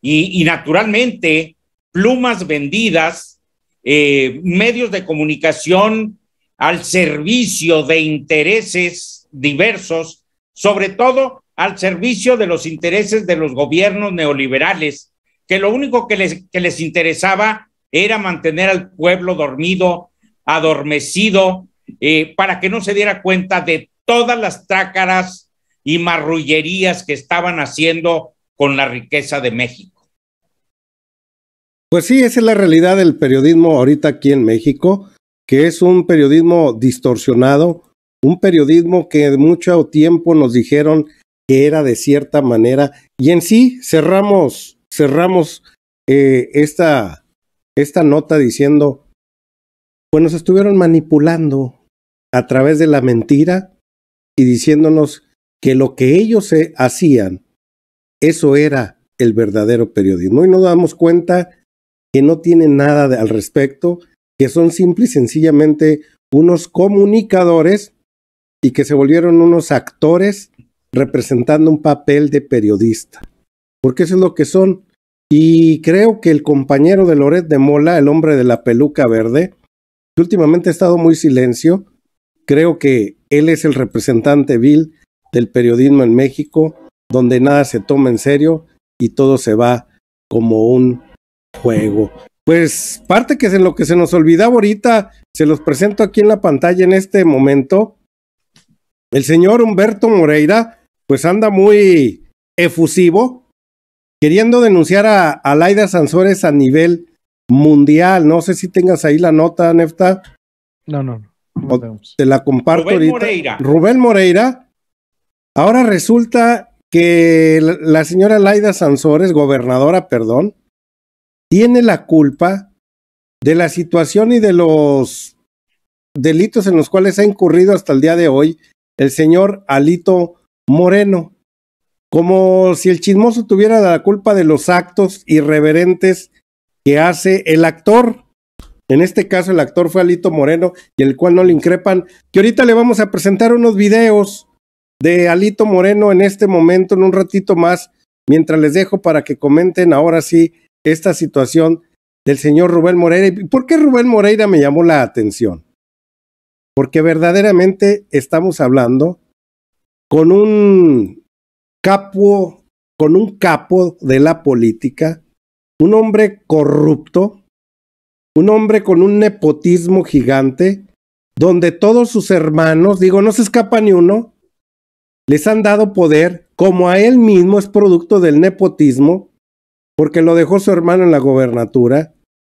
C: y, naturalmente plumas vendidas, eh, medios de comunicación al servicio de intereses diversos, sobre todo al servicio de los intereses de los gobiernos neoliberales, que lo único que les, interesaba era mantener al pueblo dormido, adormecido, eh, para que no se diera cuenta de todas las trácaras y marrullerías que estaban haciendo con la riqueza de México.
A: Pues sí, esa es la realidad del periodismo ahorita aquí en México, que es un periodismo distorsionado, un periodismo que mucho tiempo nos dijeron que era de cierta manera y en sí cerramos cerramos eh, esta esta nota diciendo pues nos estuvieron manipulando a través de la mentira y diciéndonos que lo que ellos eh, hacían, eso era el verdadero periodismo. Y nos damos cuenta que no tienen nada al respecto, que son simple y sencillamente unos comunicadores y que se volvieron unos actores representando un papel de periodista. Porque eso es lo que son. Y creo que el compañero de Loret de Mola, el hombre de la peluca verde, que últimamente ha estado muy silencio, Creo que él es el representante vil del periodismo en México, donde nada se toma en serio y todo se va como un juego. Pues parte que es en lo que se nos olvidaba ahorita, se los presento aquí en la pantalla en este momento. El señor Humberto Moreira, pues anda muy efusivo, queriendo denunciar a Laida Sansores a nivel mundial. No sé si tengas ahí la nota, Nefta. No, No, no te la comparto Rubén ahorita. Moreira. Rubén Moreira. Ahora resulta que la señora Laida Sansores, gobernadora, perdón, tiene la culpa de la situación y de los delitos en los cuales ha incurrido hasta el día de hoy el señor Alito Moreno. Como si el chismoso tuviera la culpa de los actos irreverentes que hace el actor. En este caso, el actor fue Alito Moreno y el cual no le increpan. Que ahorita le vamos a presentar unos videos de Alito Moreno en este momento, en un ratito más, mientras les dejo para que comenten ahora sí esta situación del señor Rubén Moreira. ¿Por qué Rubén Moreira me llamó la atención? Porque verdaderamente estamos hablando con un capo, con un capo de la política, un hombre corrupto, un hombre con un nepotismo gigante, donde todos sus hermanos, digo, no se escapa ni uno, les han dado poder, como a él mismo es producto del nepotismo, porque lo dejó su hermano en la gobernatura,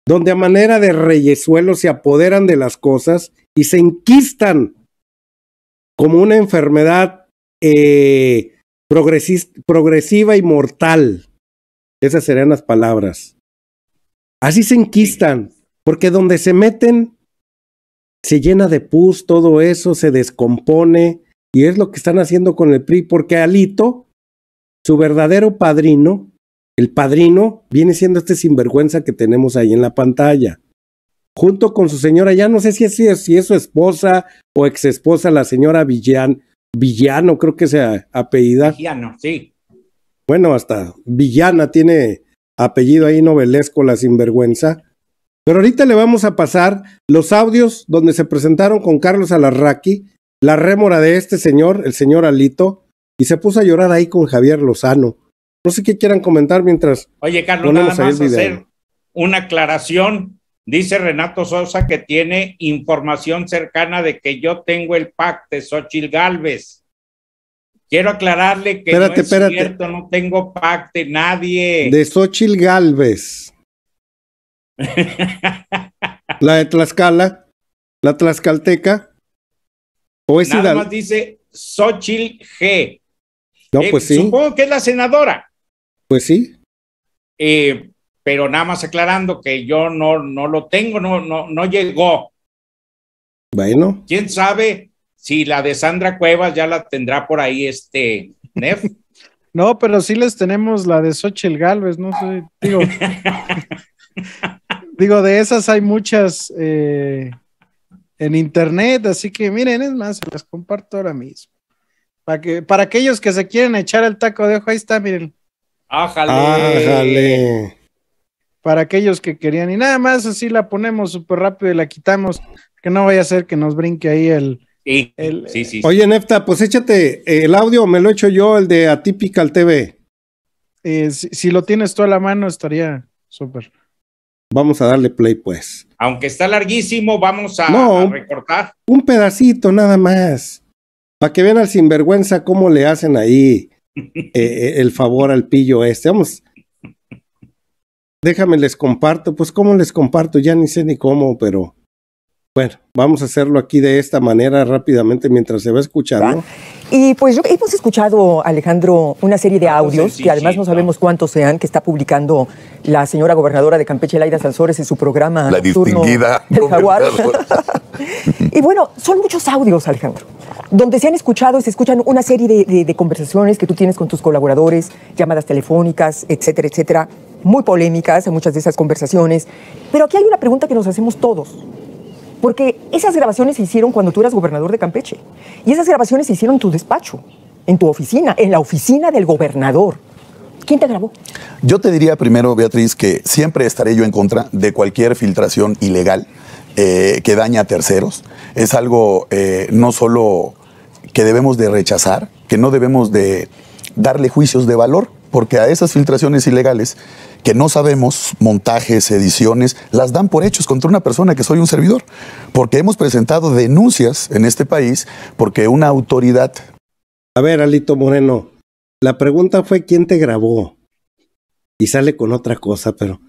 A: donde a manera de reyesuelos se apoderan de las cosas y se enquistan como una enfermedad eh, progresiva y mortal. Esas serían las palabras. Así se enquistan. Porque donde se meten, se llena de pus, todo eso se descompone. Y es lo que están haciendo con el PRI, porque Alito, su verdadero padrino, el padrino viene siendo este sinvergüenza que tenemos ahí en la pantalla. Junto con su señora, ya no sé si es, si su esposa o exesposa, la señora Villan, Villano, creo que sea apellida. Villano, sí. Bueno, hasta Villana tiene apellido ahí novelesco, la sinvergüenza. Pero ahorita le vamos a pasar los audios donde se presentaron con Carlos Alarraqui, la rémora de este señor, el señor Alito, y se puso a llorar ahí con Javier Lozano. No sé qué quieran comentar mientras.
C: Oye, Carlos, nada más hacer una aclaración. Dice Renato Sosa que tiene información cercana de que yo tengo el pacto de Xochil Galvez. Quiero aclararle que no es cierto, no tengo pacto de nadie.
A: De Xochil Galvez. la de Tlaxcala, la Tlaxcalteca. O es Nada más
C: dice Xochil G.
A: No, eh, pues sí. Supongo
C: que es la senadora. Pues sí. Eh, pero nada más aclarando que yo no, no lo tengo, no, no, no llegó. Bueno. ¿Quién sabe si la de Sandra Cuevas ya la tendrá por ahí este
B: no, pero sí les tenemos la de Xochil Galvez, no sé, digo. Digo, de esas hay muchas eh, en internet, así que miren, es más, las comparto ahora mismo. Para, que, para aquellos que se quieren echar el taco de ojo, ahí está, miren. ¡Ájale! Para aquellos que querían,
A: y nada más así la ponemos súper rápido y la quitamos, que no vaya a ser que nos brinque ahí el,
B: Sí, sí,
C: Oye,
A: Nefta, pues échate eh, el audio, me lo echo yo, el de Atypical TV.
B: Eh, si, lo tienes tú a la mano, estaría súper.
A: Vamos a darle play, pues.
C: Aunque está larguísimo, vamos a, no, recortar.
A: Un pedacito nada más. Para que vean al sinvergüenza cómo le hacen ahí eh, eh, el favor al pillo este. Vamos. Déjame les comparto. Pues, ¿cómo les comparto? Ya ni sé ni cómo, pero. Bueno, vamos a hacerlo aquí de esta manera rápidamente mientras se va escuchando.
D: Y pues hemos escuchado, Alejandro, una serie de ah, pues, audios, que además no sabemos cuántos sean, que está publicando la señora gobernadora de Campeche, Laida Sansores, en su programa. La distinguida. Jaguar. y bueno, son muchos audios, Alejandro, donde se han escuchado y se escuchan una serie de, de conversaciones que tú tienes con tus colaboradores, llamadas telefónicas, etcétera, etcétera, muy polémicas en muchas de esas conversaciones. Pero aquí hay una pregunta que nos hacemos todos. Porque esas grabaciones se hicieron cuando tú eras gobernador de Campeche. Y esas grabaciones se hicieron en tu despacho, en tu oficina, en la oficina del gobernador. ¿Quién te grabó?
F: Yo te diría primero, Beatriz, que siempre estaré yo en contra de cualquier filtración ilegal eh, que daña a terceros. Es algo eh, no solo que debemos de rechazar, que no debemos de darle juicios de valor, porque a esas filtraciones ilegales que no sabemos, montajes, ediciones, las dan por hechos contra una persona que soy un servidor, porque hemos presentado denuncias en este país porque una autoridad... A ver, Alito Moreno, la pregunta fue quién te grabó y sale con otra cosa, pero...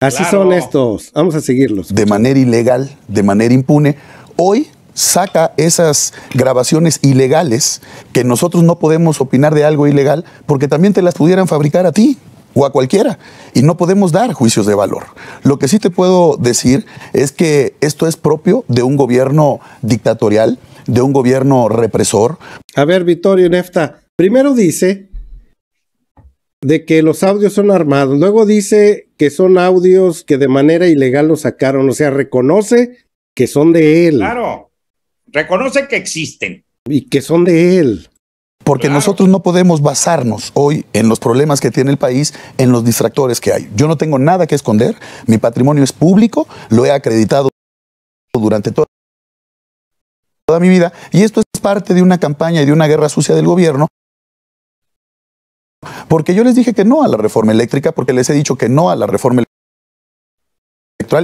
F: Así son estos, vamos a seguirlos. De manera ilegal, de manera impune. Hoy saca esas grabaciones ilegales, que nosotros no podemos opinar de algo ilegal, porque también te las pudieran fabricar a ti o a cualquiera, y no podemos dar juicios de valor. Lo que sí te puedo decir es que esto es propio de un gobierno dictatorial, de un gobierno represor. A ver, Vittorio Nefta, primero dice
A: de que los audios son armados, luego dice que son audios que de manera ilegal los sacaron, o sea, reconoce que son de él. Claro reconoce que
D: existen.
F: Y que son de él. Porque nosotros no podemos basarnos hoy en los problemas que tiene el país, en los distractores que hay. Yo no tengo nada que esconder, mi patrimonio es público, lo he acreditado durante toda, toda mi vida, y esto es parte de una campaña y de una guerra sucia del gobierno. Porque yo les dije que no a la reforma eléctrica, porque les he dicho que no a la reforma eléctrica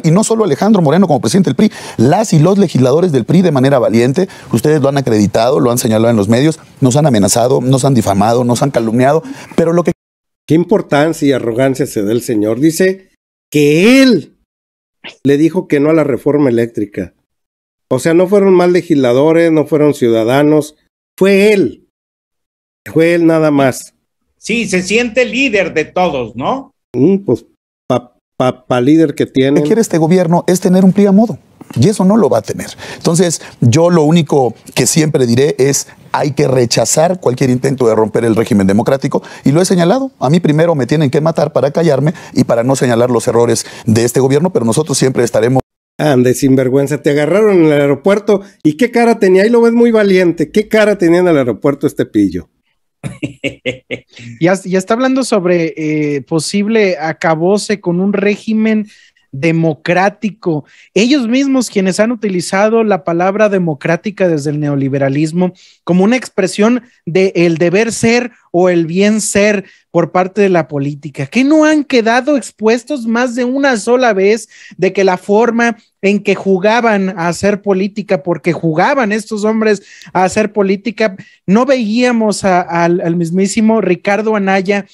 F: y no solo Alejandro Moreno como presidente del PRI, las y los legisladores del PRI de manera valiente, ustedes lo han acreditado, lo han señalado en los medios, nos han amenazado, nos han difamado, nos han calumniado, pero lo que... ¿Qué importancia y arrogancia se da el señor? Dice que él
A: le dijo que no a la reforma eléctrica. O sea, no fueron más legisladores, no fueron ciudadanos, fue él. Fue él nada más. Sí, se siente líder de todos, ¿no? Mm, pues papá líder que tiene.
F: quiere este gobierno es tener un a modo. Y eso no lo va a tener. Entonces, yo lo único que siempre diré es hay que rechazar cualquier intento de romper el régimen democrático y lo he señalado. A mí primero me tienen que matar para callarme y para no señalar los errores de este gobierno, pero nosotros siempre estaremos Ande, sinvergüenza, te agarraron en el aeropuerto y qué cara tenía, ahí lo
A: ves muy valiente, qué cara tenía en el aeropuerto este pillo. ya,
B: está hablando sobre eh, posible acabose con un régimen democrático. Ellos mismos quienes han utilizado la palabra democrática desde el neoliberalismo como una expresión de el deber ser o el bien ser por parte de la política, que no han quedado expuestos más de una sola vez de que la forma en que jugaban a hacer política, porque jugaban estos hombres a hacer política, no veíamos al mismísimo Ricardo Anaya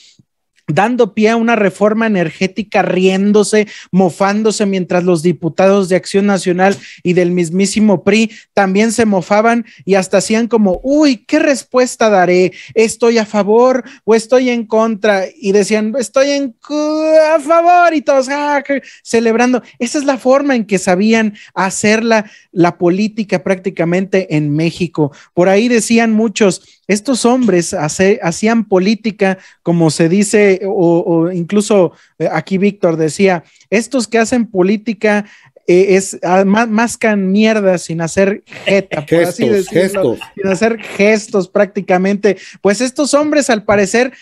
B: dando pie a una reforma energética, riéndose, mofándose, mientras los diputados de Acción Nacional y del mismísimo PRI también se mofaban y hasta hacían como, uy, ¿qué respuesta daré? ¿Estoy a favor o estoy en contra? Y decían, estoy en a favor y todos ah, celebrando. Esa es la forma en que sabían hacer la, la política prácticamente en México. Por ahí decían muchos, estos hombres hacían política, como se dice, o, incluso eh, aquí Víctor decía, estos que hacen política eh, es ah, mascan mierda sin hacer gestos, sin hacer gestos prácticamente. Pues estos hombres, al parecer,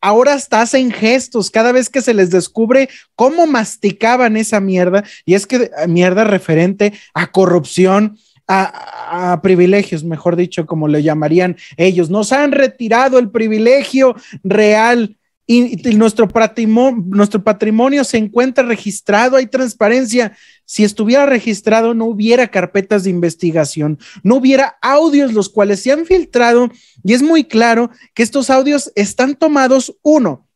B: ahora hasta hacen gestos cada vez que se les descubre cómo masticaban esa mierda, y es que mierda referente a corrupción, a, privilegios, mejor dicho, como le llamarían ellos. Nos han retirado el privilegio real y, nuestro, patrimonio, nuestro patrimonio se encuentra registrado, hay transparencia. Si estuviera registrado, no hubiera carpetas de investigación, no hubiera audios los cuales se han filtrado y es muy claro que estos audios están tomados, uno,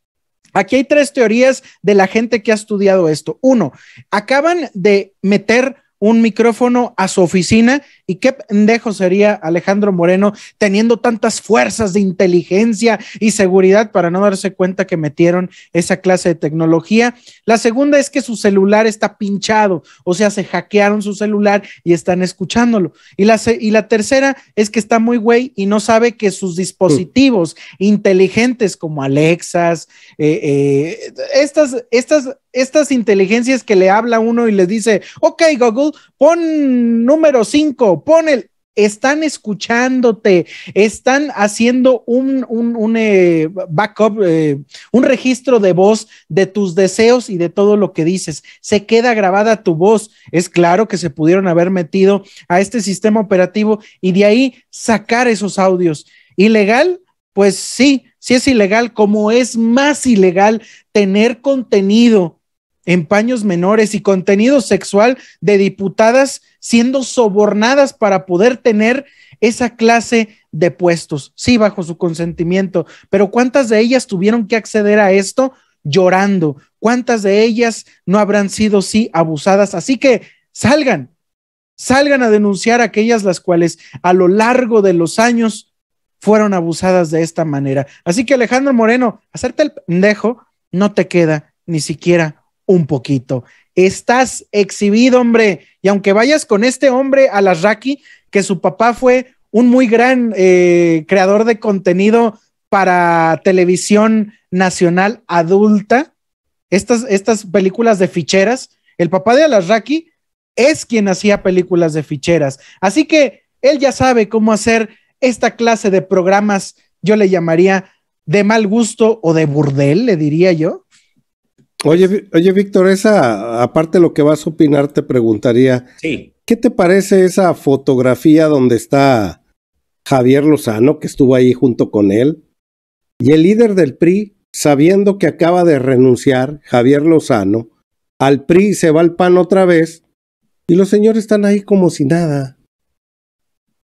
B: Aquí hay tres teorías de la gente que ha estudiado esto. Uno, acaban de meter un micrófono a su oficina y qué pendejo sería Alejandro Moreno teniendo tantas fuerzas de inteligencia y seguridad para no darse cuenta que metieron esa clase de tecnología. La segunda es que su celular está pinchado, o sea, se hackearon su celular y están escuchándolo. Y la, y la tercera es que está muy güey y no sabe que sus dispositivos inteligentes como Alexas, eh, eh, estas, estas, estas inteligencias que le habla uno y le dice, ok, Google, pon número 5, pon el están escuchándote, están haciendo un, eh, backup, eh, un registro de voz de tus deseos y de todo lo que dices. Se queda grabada tu voz. Es claro que se pudieron haber metido a este sistema operativo y de ahí sacar esos audios. ¿Ilegal? Pues sí, sí es ilegal, como es más ilegal tener contenido en paños menores y contenido sexual de diputadas siendo sobornadas para poder tener esa clase de puestos, sí, bajo su consentimiento, pero ¿cuántas de ellas tuvieron que acceder a esto llorando? ¿Cuántas de ellas no habrán sido, sí, abusadas? Así que salgan, salgan a denunciar aquellas las cuales a lo largo de los años fueron abusadas de esta manera. Así que Alejandro Moreno, hacerte el pendejo no te queda ni siquiera un poquito. Estás exhibido, hombre. Y aunque vayas con este hombre a que su papá fue un muy gran eh, creador de contenido para televisión nacional adulta, estas, estas películas de ficheras, el papá de Alasraki es quien hacía películas de ficheras. Así que él ya sabe cómo hacer esta clase de programas, yo le llamaría de mal gusto o de burdel, le diría yo.
A: Oye, oye Víctor, esa, aparte de lo que vas a opinar, te preguntaría, ¿qué te parece esa fotografía donde está Javier Lozano, que estuvo ahí junto con él, y el líder del PRI, sabiendo que acaba de renunciar, Javier Lozano, al PRI se va al PAN otra vez, y los señores están ahí como si nada.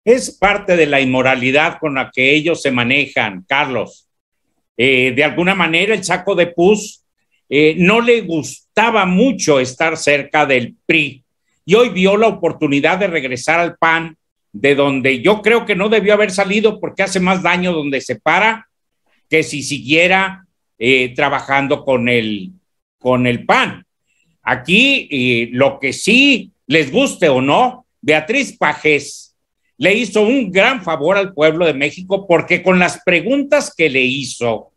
A: Es
C: parte de la inmoralidad con la que ellos se manejan, Carlos. Eh, de alguna manera, el saco de pus eh, no le gustaba mucho estar cerca del PRI y hoy vio la oportunidad de regresar al PAN, de donde yo creo que no debió haber salido porque hace más daño donde se para que si siguiera eh, trabajando con el, con el PAN. Aquí eh, lo que sí les guste o no, Beatriz Pajes le hizo un gran favor al pueblo de México porque con las preguntas que le hizo,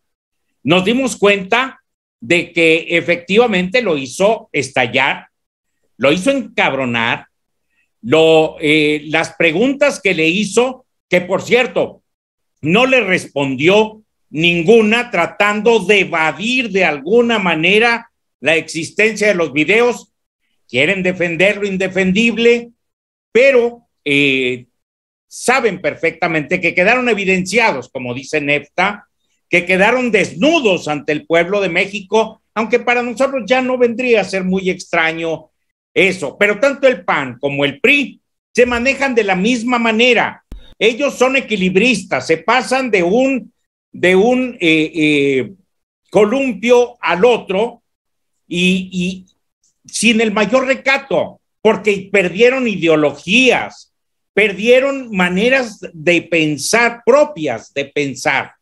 C: nos dimos cuenta de que efectivamente lo hizo estallar, lo hizo encabronar, lo, eh, las preguntas que le hizo, que por cierto, no le respondió ninguna tratando de evadir de alguna manera la existencia de los videos. Quieren defender lo indefendible, pero eh, saben perfectamente que quedaron evidenciados, como dice Nefta, que quedaron desnudos ante el pueblo de México, aunque para nosotros ya no vendría a ser muy extraño eso. Pero tanto el PAN como el PRI se manejan de la misma manera. Ellos son equilibristas, se pasan de un, de un eh, eh, columpio al otro y, y sin el mayor recato, porque perdieron ideologías, perdieron maneras de pensar propias de pensar.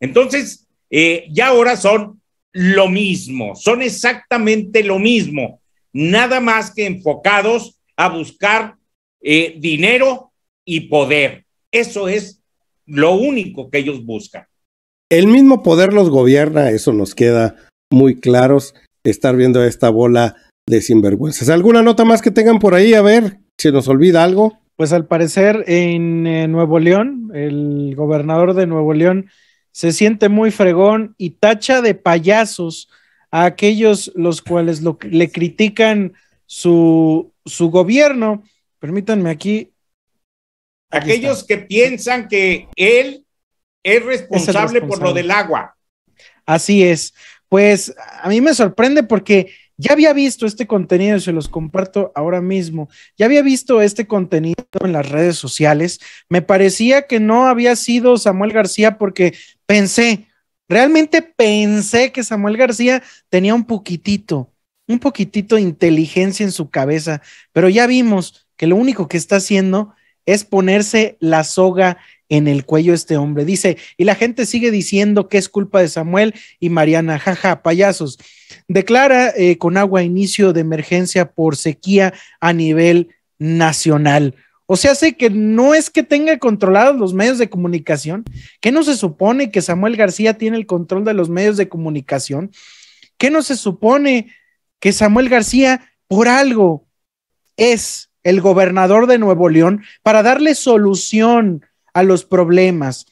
C: Entonces, eh, ya ahora son lo mismo, son exactamente lo mismo, nada más que enfocados a buscar eh, dinero y poder. Eso es lo único que ellos buscan.
A: El mismo poder los gobierna, eso nos queda muy claros, estar viendo esta bola de sinvergüenzas. ¿Alguna nota más que tengan por ahí? A ver, si nos olvida algo. Pues al parecer en eh,
B: Nuevo León, el gobernador de Nuevo León se siente muy fregón y tacha de payasos a aquellos los cuales le critican su, gobierno. Permítanme aquí. aquellos que
C: piensan que él es responsable por lo del agua.
B: Así es. Pues a mí me sorprende porque ya había visto este contenido, se los comparto ahora mismo. Ya había visto este contenido en las redes sociales. Me parecía que no había sido Samuel García porque pensé, realmente pensé que Samuel García tenía un poquitito, un poquitito de inteligencia en su cabeza, pero ya vimos que lo único que está haciendo es ponerse la soga en el cuello este hombre. Dice, y la gente sigue diciendo que es culpa de Samuel y Mariana, jaja, payasos. Declara eh, con agua inicio de emergencia por sequía a nivel nacional. O sea, sé que no es que tenga controlados los medios de comunicación. ¿Qué no se supone que Samuel García tiene el control de los medios de comunicación? ¿Qué no se supone que Samuel García por algo es el gobernador de Nuevo León para darle solución a los problemas.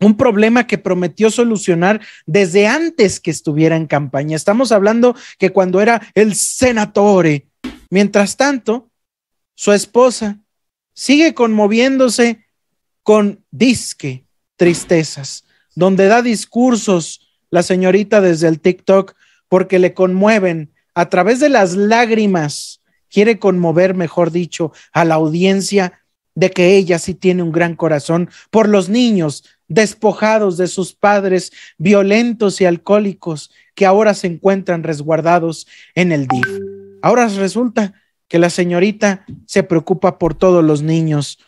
B: Un problema que prometió solucionar desde antes que estuviera en campaña. Estamos hablando que cuando era el senatore. Mientras tanto, su esposa sigue conmoviéndose con disque tristezas, donde da discursos la señorita desde el TikTok porque le conmueven a través de las lágrimas, quiere conmover, mejor dicho, a la audiencia de que ella sí tiene un gran corazón por los niños despojados de sus padres violentos y alcohólicos que ahora se encuentran resguardados en el DIF. Ahora resulta que la señorita se preocupa por todos los niños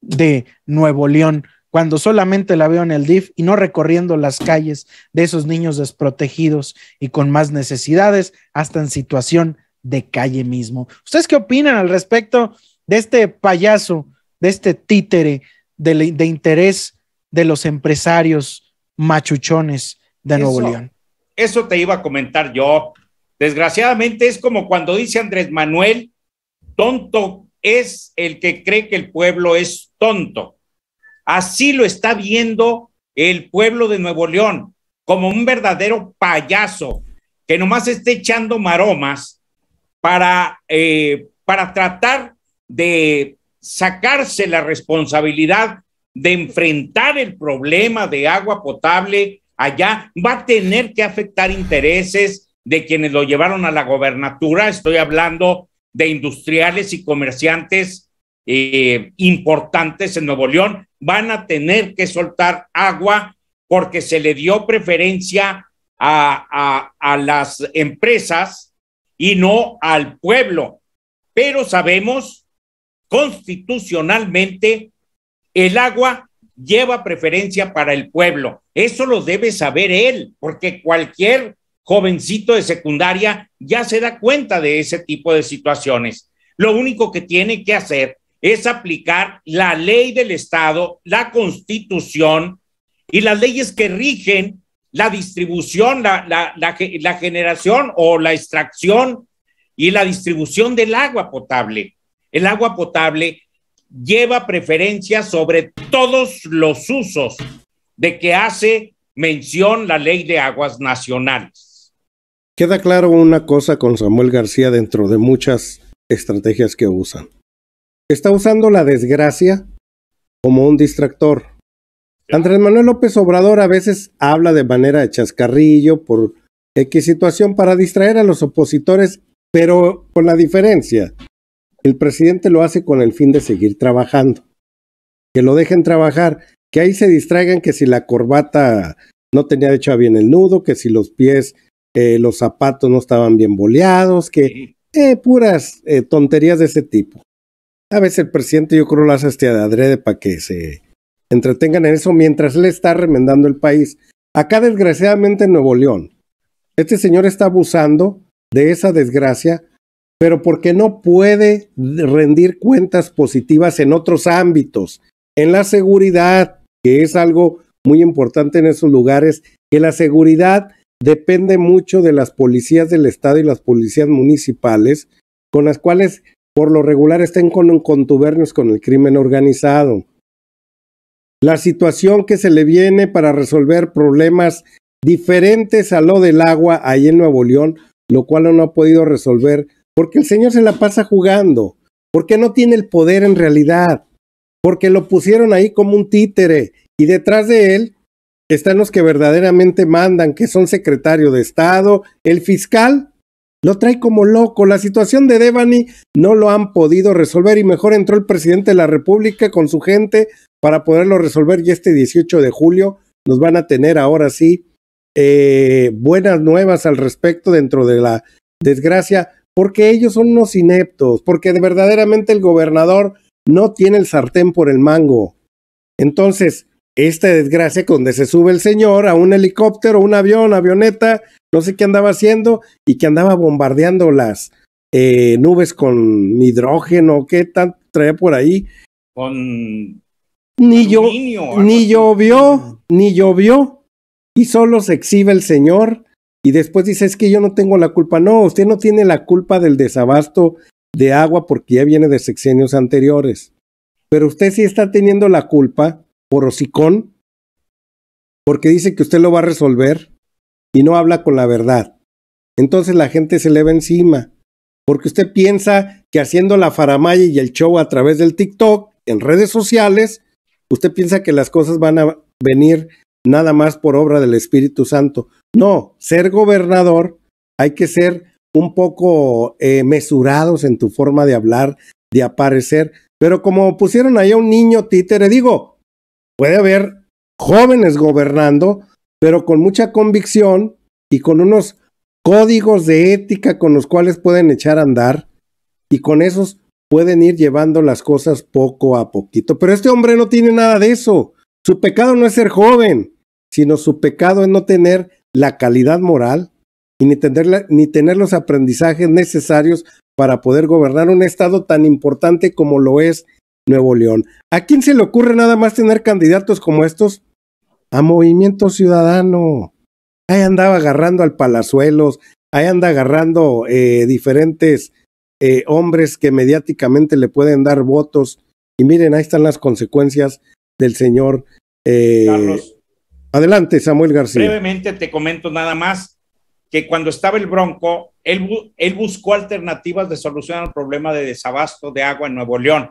B: de Nuevo León cuando solamente la veo en el DIF y no recorriendo las calles de esos niños desprotegidos y con más necesidades, hasta en situación de calle mismo. ¿Ustedes qué opinan al respecto de este payaso de este títere de, interés de los empresarios machuchones de Nuevo León.
C: Eso te iba a comentar yo. Desgraciadamente es como cuando dice Andrés Manuel, tonto es el que cree que el pueblo es tonto. Así lo está viendo el pueblo de Nuevo León, como un verdadero payaso que nomás está echando maromas para, eh, para tratar de sacarse la responsabilidad de enfrentar el problema de agua potable allá, va a tener que afectar intereses de quienes lo llevaron a la gobernatura. Estoy hablando de industriales y comerciantes eh, importantes en Nuevo León. Van a tener que soltar agua porque se le dio preferencia a, a, a las empresas y no al pueblo. Pero sabemos constitucionalmente el agua lleva preferencia para el pueblo. Eso lo debe saber él, porque cualquier jovencito de secundaria ya se da cuenta de ese tipo de situaciones. Lo único que tiene que hacer es aplicar la ley del Estado, la constitución y las leyes que rigen la distribución, la, generación o la extracción y la distribución del agua potable. El agua potable lleva preferencia sobre todos los usos de que hace mención la ley de aguas nacionales.
A: Queda claro una cosa con Samuel García dentro de muchas estrategias que usan. Está usando la desgracia como un distractor. Andrés Manuel López Obrador a veces habla de manera de chascarrillo por X situación para distraer a los opositores, pero con la diferencia el presidente lo hace con el fin de seguir trabajando. Que lo dejen trabajar, que ahí se distraigan que si la corbata no tenía hecho bien el nudo, que si los pies, eh, los zapatos no estaban bien boleados, que eh, puras eh, tonterías de ese tipo. A veces el presidente yo creo lo hace este adrede para que se entretengan en eso mientras le está remendando el país. Acá desgraciadamente en Nuevo León, este señor está abusando de esa desgracia pero porque no puede rendir cuentas positivas en otros ámbitos, en la seguridad, que es algo muy importante en esos lugares, que la seguridad depende mucho de las policías del Estado y las policías municipales, con las cuales por lo regular estén con contubernios con el crimen organizado. La situación que se le viene para resolver problemas diferentes a lo del agua ahí en Nuevo León, lo cual no ha podido resolver porque el señor se la pasa jugando, porque no tiene el poder en realidad, porque lo pusieron ahí como un títere y detrás de él están los que verdaderamente mandan, que son secretario de Estado, el fiscal. Lo trae como loco. La situación de Devani no lo han podido resolver y mejor entró el presidente de la República con su gente para poderlo resolver. Y este 18 de julio nos van a tener ahora sí eh, buenas nuevas al respecto dentro de la desgracia porque ellos son unos ineptos, porque verdaderamente el gobernador no tiene el sartén por el mango. Entonces, esta desgracia donde se sube el señor a un helicóptero, un avión, avioneta, no sé qué andaba haciendo y que andaba bombardeando las eh, nubes con hidrógeno, qué tan traía por ahí. Con ni yo, ni llovió, ni llovió y solo se exhibe el señor y después dice, es que yo no tengo la culpa. No, usted no tiene la culpa del desabasto de agua porque ya viene de sexenios anteriores. Pero usted sí está teniendo la culpa por hocicón, porque dice que usted lo va a resolver y no habla con la verdad. Entonces la gente se le va encima, porque usted piensa que haciendo la faramaya y el show a través del TikTok, en redes sociales, usted piensa que las cosas van a venir nada más por obra del Espíritu Santo. No, ser gobernador hay que ser un poco eh, mesurados en tu forma de hablar, de aparecer, pero como pusieron ahí un niño títere, digo, puede haber jóvenes gobernando, pero con mucha convicción y con unos códigos de ética con los cuales pueden echar a andar y con esos pueden ir llevando las cosas poco a poquito. Pero este hombre no tiene nada de eso. Su pecado no es ser joven, sino su pecado es no tener la calidad moral y ni, tener ni tener los aprendizajes necesarios para poder gobernar un estado tan importante como lo es Nuevo León. ¿A quién se le ocurre nada más tener candidatos como estos? A Movimiento Ciudadano. Ahí andaba agarrando al Palazuelos, ahí anda agarrando eh, diferentes eh, hombres que mediáticamente le pueden dar votos. Y miren, ahí están las consecuencias del señor eh, Adelante, Samuel García.
C: Brevemente te comento nada más que cuando estaba el Bronco, él, buscó alternativas de solución al problema de desabasto de agua en Nuevo León,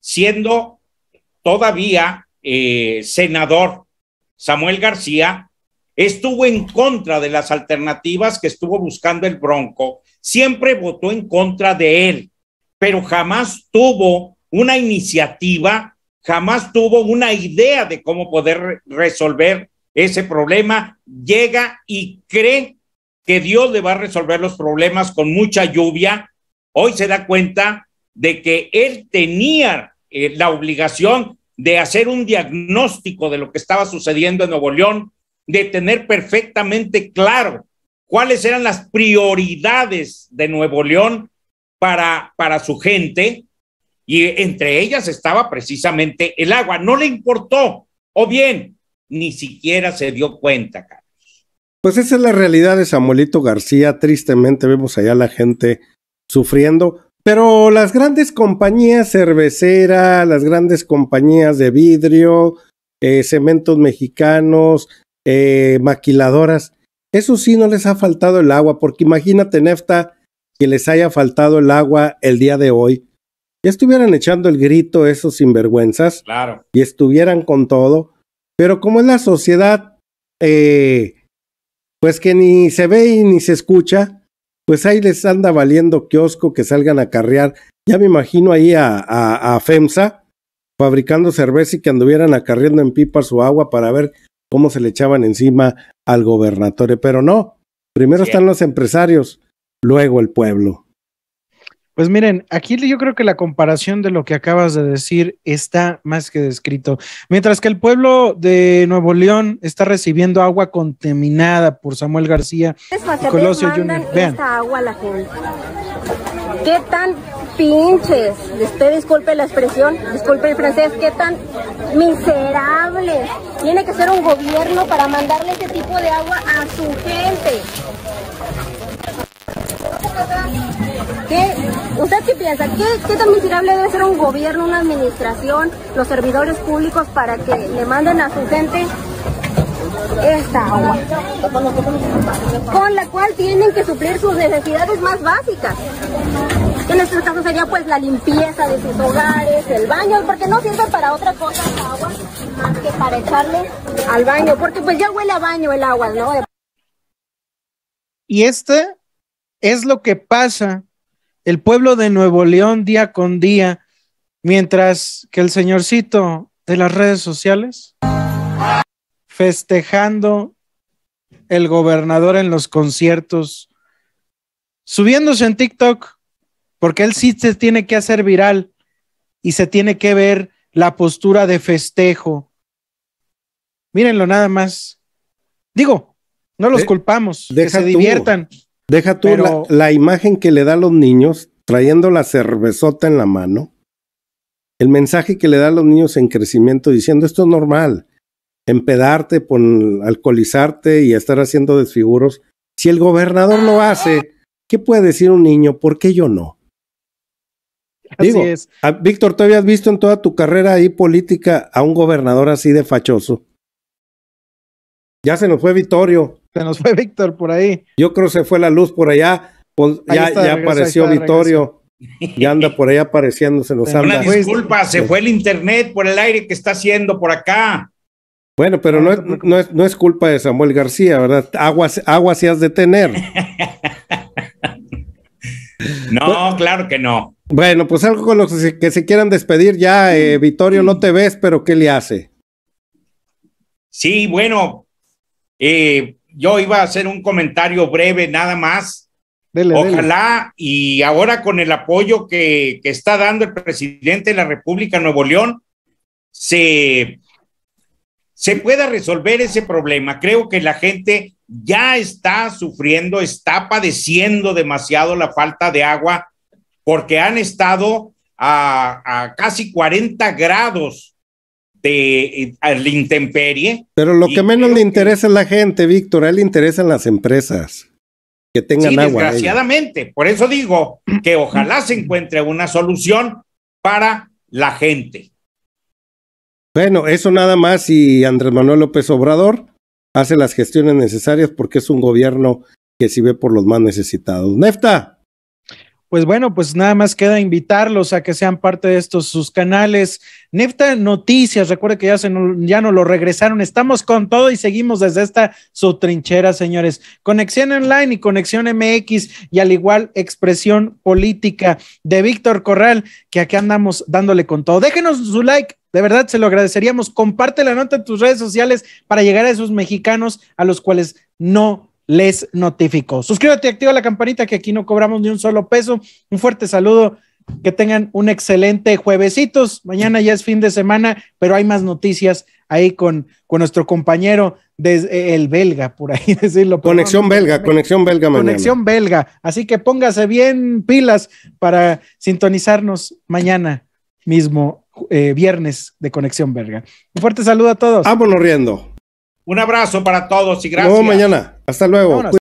C: siendo todavía eh, senador Samuel García estuvo en contra de las alternativas que estuvo buscando el Bronco, siempre votó en contra de él, pero jamás tuvo una iniciativa jamás tuvo una idea de cómo poder resolver ese problema, llega y cree que Dios le va a resolver los problemas con mucha lluvia, hoy se da cuenta de que él tenía eh, la obligación de hacer un diagnóstico de lo que estaba sucediendo en Nuevo León, de tener perfectamente claro cuáles eran las prioridades de Nuevo León para, para su gente, y entre ellas estaba precisamente el agua. No le importó, o bien, ni siquiera se dio cuenta, Carlos.
A: Pues esa es la realidad de Samuelito García. Tristemente vemos allá la gente sufriendo, pero las grandes compañías cerveceras, las grandes compañías de vidrio, eh, cementos mexicanos, eh, maquiladoras, eso sí no les ha faltado el agua, porque imagínate, Nefta, que les haya faltado el agua el día de hoy ya estuvieran echando el grito esos sinvergüenzas. Y estuvieran con todo. Pero como es la sociedad, eh, pues que ni se ve y ni se escucha, pues ahí les anda valiendo kiosco que salgan a carrear. Ya me imagino ahí a, FEMSA fabricando cerveza y que anduvieran acarreando en pipa su agua para ver cómo se le echaban encima al gobernatore. Pero no, primero están los empresarios, luego el pueblo. Pues
B: miren, aquí yo creo que la comparación de lo que acabas de decir está más que descrito. Mientras que el pueblo de Nuevo León está recibiendo agua contaminada por Samuel García y Colosio Junior. Vean. Esta
A: agua la gente. ¿Qué tan pinches, usted disculpe la expresión, disculpe el francés, qué tan miserables tiene que ser un gobierno para mandarle este tipo de agua a su gente. ¿Usted qué piensa? ¿Qué, tan miserable debe ser un gobierno, una administración, los servidores públicos para
E: que le manden a su gente esta agua, con la cual tienen que suplir sus necesidades más básicas. En este
D: caso sería pues la limpieza de sus hogares, el baño, porque no sirve para otra cosa el agua más que para echarle al baño, porque pues ya huele a baño el agua, ¿no?
B: Y este es lo que pasa el pueblo de Nuevo León día con día, mientras que el señorcito de las redes sociales festejando el gobernador en los conciertos, subiéndose en TikTok, porque él sí se tiene que hacer viral y se tiene que ver la postura de festejo. Mírenlo nada más. Digo, no los culpamos, que se diviertan.
A: Deja tú la, imagen que le da a los niños trayendo la cervezota en la mano. El mensaje que le da a los niños en crecimiento diciendo esto es normal. Empedarte, alcoholizarte y estar haciendo desfiguros. Si el gobernador lo hace, ¿qué puede decir un niño? ¿Por qué yo no? Víctor, ¿tú habías visto en toda tu carrera ahí política a un gobernador así de fachoso? Ya se nos fue Vittorio. Se nos fue Víctor por ahí. Yo creo que se fue la luz por allá. Pues ya, apareció Vittorio. y anda por allá apareciéndose nos habla, Una disculpa,
C: se fue el internet por el aire que está haciendo por acá.
A: Bueno, pero no es, no, es, culpa de Samuel García, ¿verdad? Aguas, agua has de tener.
C: no, pues claro que no.
A: Bueno, pues algo con los que se, quieran despedir ya, eh, Vitorio no te ves, pero ¿qué le hace?
C: Sí, bueno, eh, yo iba a hacer un comentario breve nada más. Ojalá y ahora con el apoyo que, está dando el presidente de la República Nuevo León, se, pueda resolver ese problema. Creo que la gente ya está sufriendo, está padeciendo demasiado la falta de agua porque han estado a, a casi 40 grados de eh, la intemperie.
A: Pero lo que menos le interesa a la gente, Víctor, a él le interesan las empresas que tengan agua.
C: Desgraciadamente, por eso digo que ojalá se encuentre una solución para la gente.
A: Bueno, eso nada más y Andrés Manuel López Obrador hace las gestiones necesarias porque es un gobierno que se ve por los más necesitados. Nefta.
B: Pues bueno, pues nada más queda invitarlos a que sean parte de estos sus canales. Nefta Noticias, recuerde que ya, se no, ya nos lo regresaron. Estamos con todo y seguimos desde esta su trinchera, señores. Conexión Online y Conexión MX y al igual Expresión Política de Víctor Corral, que aquí andamos dándole con todo. Déjenos su like, de verdad, se lo agradeceríamos. Comparte la nota en tus redes sociales para llegar a esos mexicanos a los cuales no les notifico. Suscríbete, y activa la campanita que aquí no cobramos ni un solo peso. Un fuerte saludo. Que tengan un excelente juevesitos. Mañana ya es fin de semana, pero hay más noticias ahí con, con nuestro compañero desde eh, el belga, por ahí
A: decirlo. Conexión belga, conexión belga mañana. Conexión
B: belga. Así que póngase bien pilas para sintonizarnos mañana mismo, eh, viernes de Conexión Belga. Un
D: fuerte saludo a todos. Vámonos riendo.
C: Un abrazo para todos y gracias. Nos vemos mañana.
D: Hasta luego.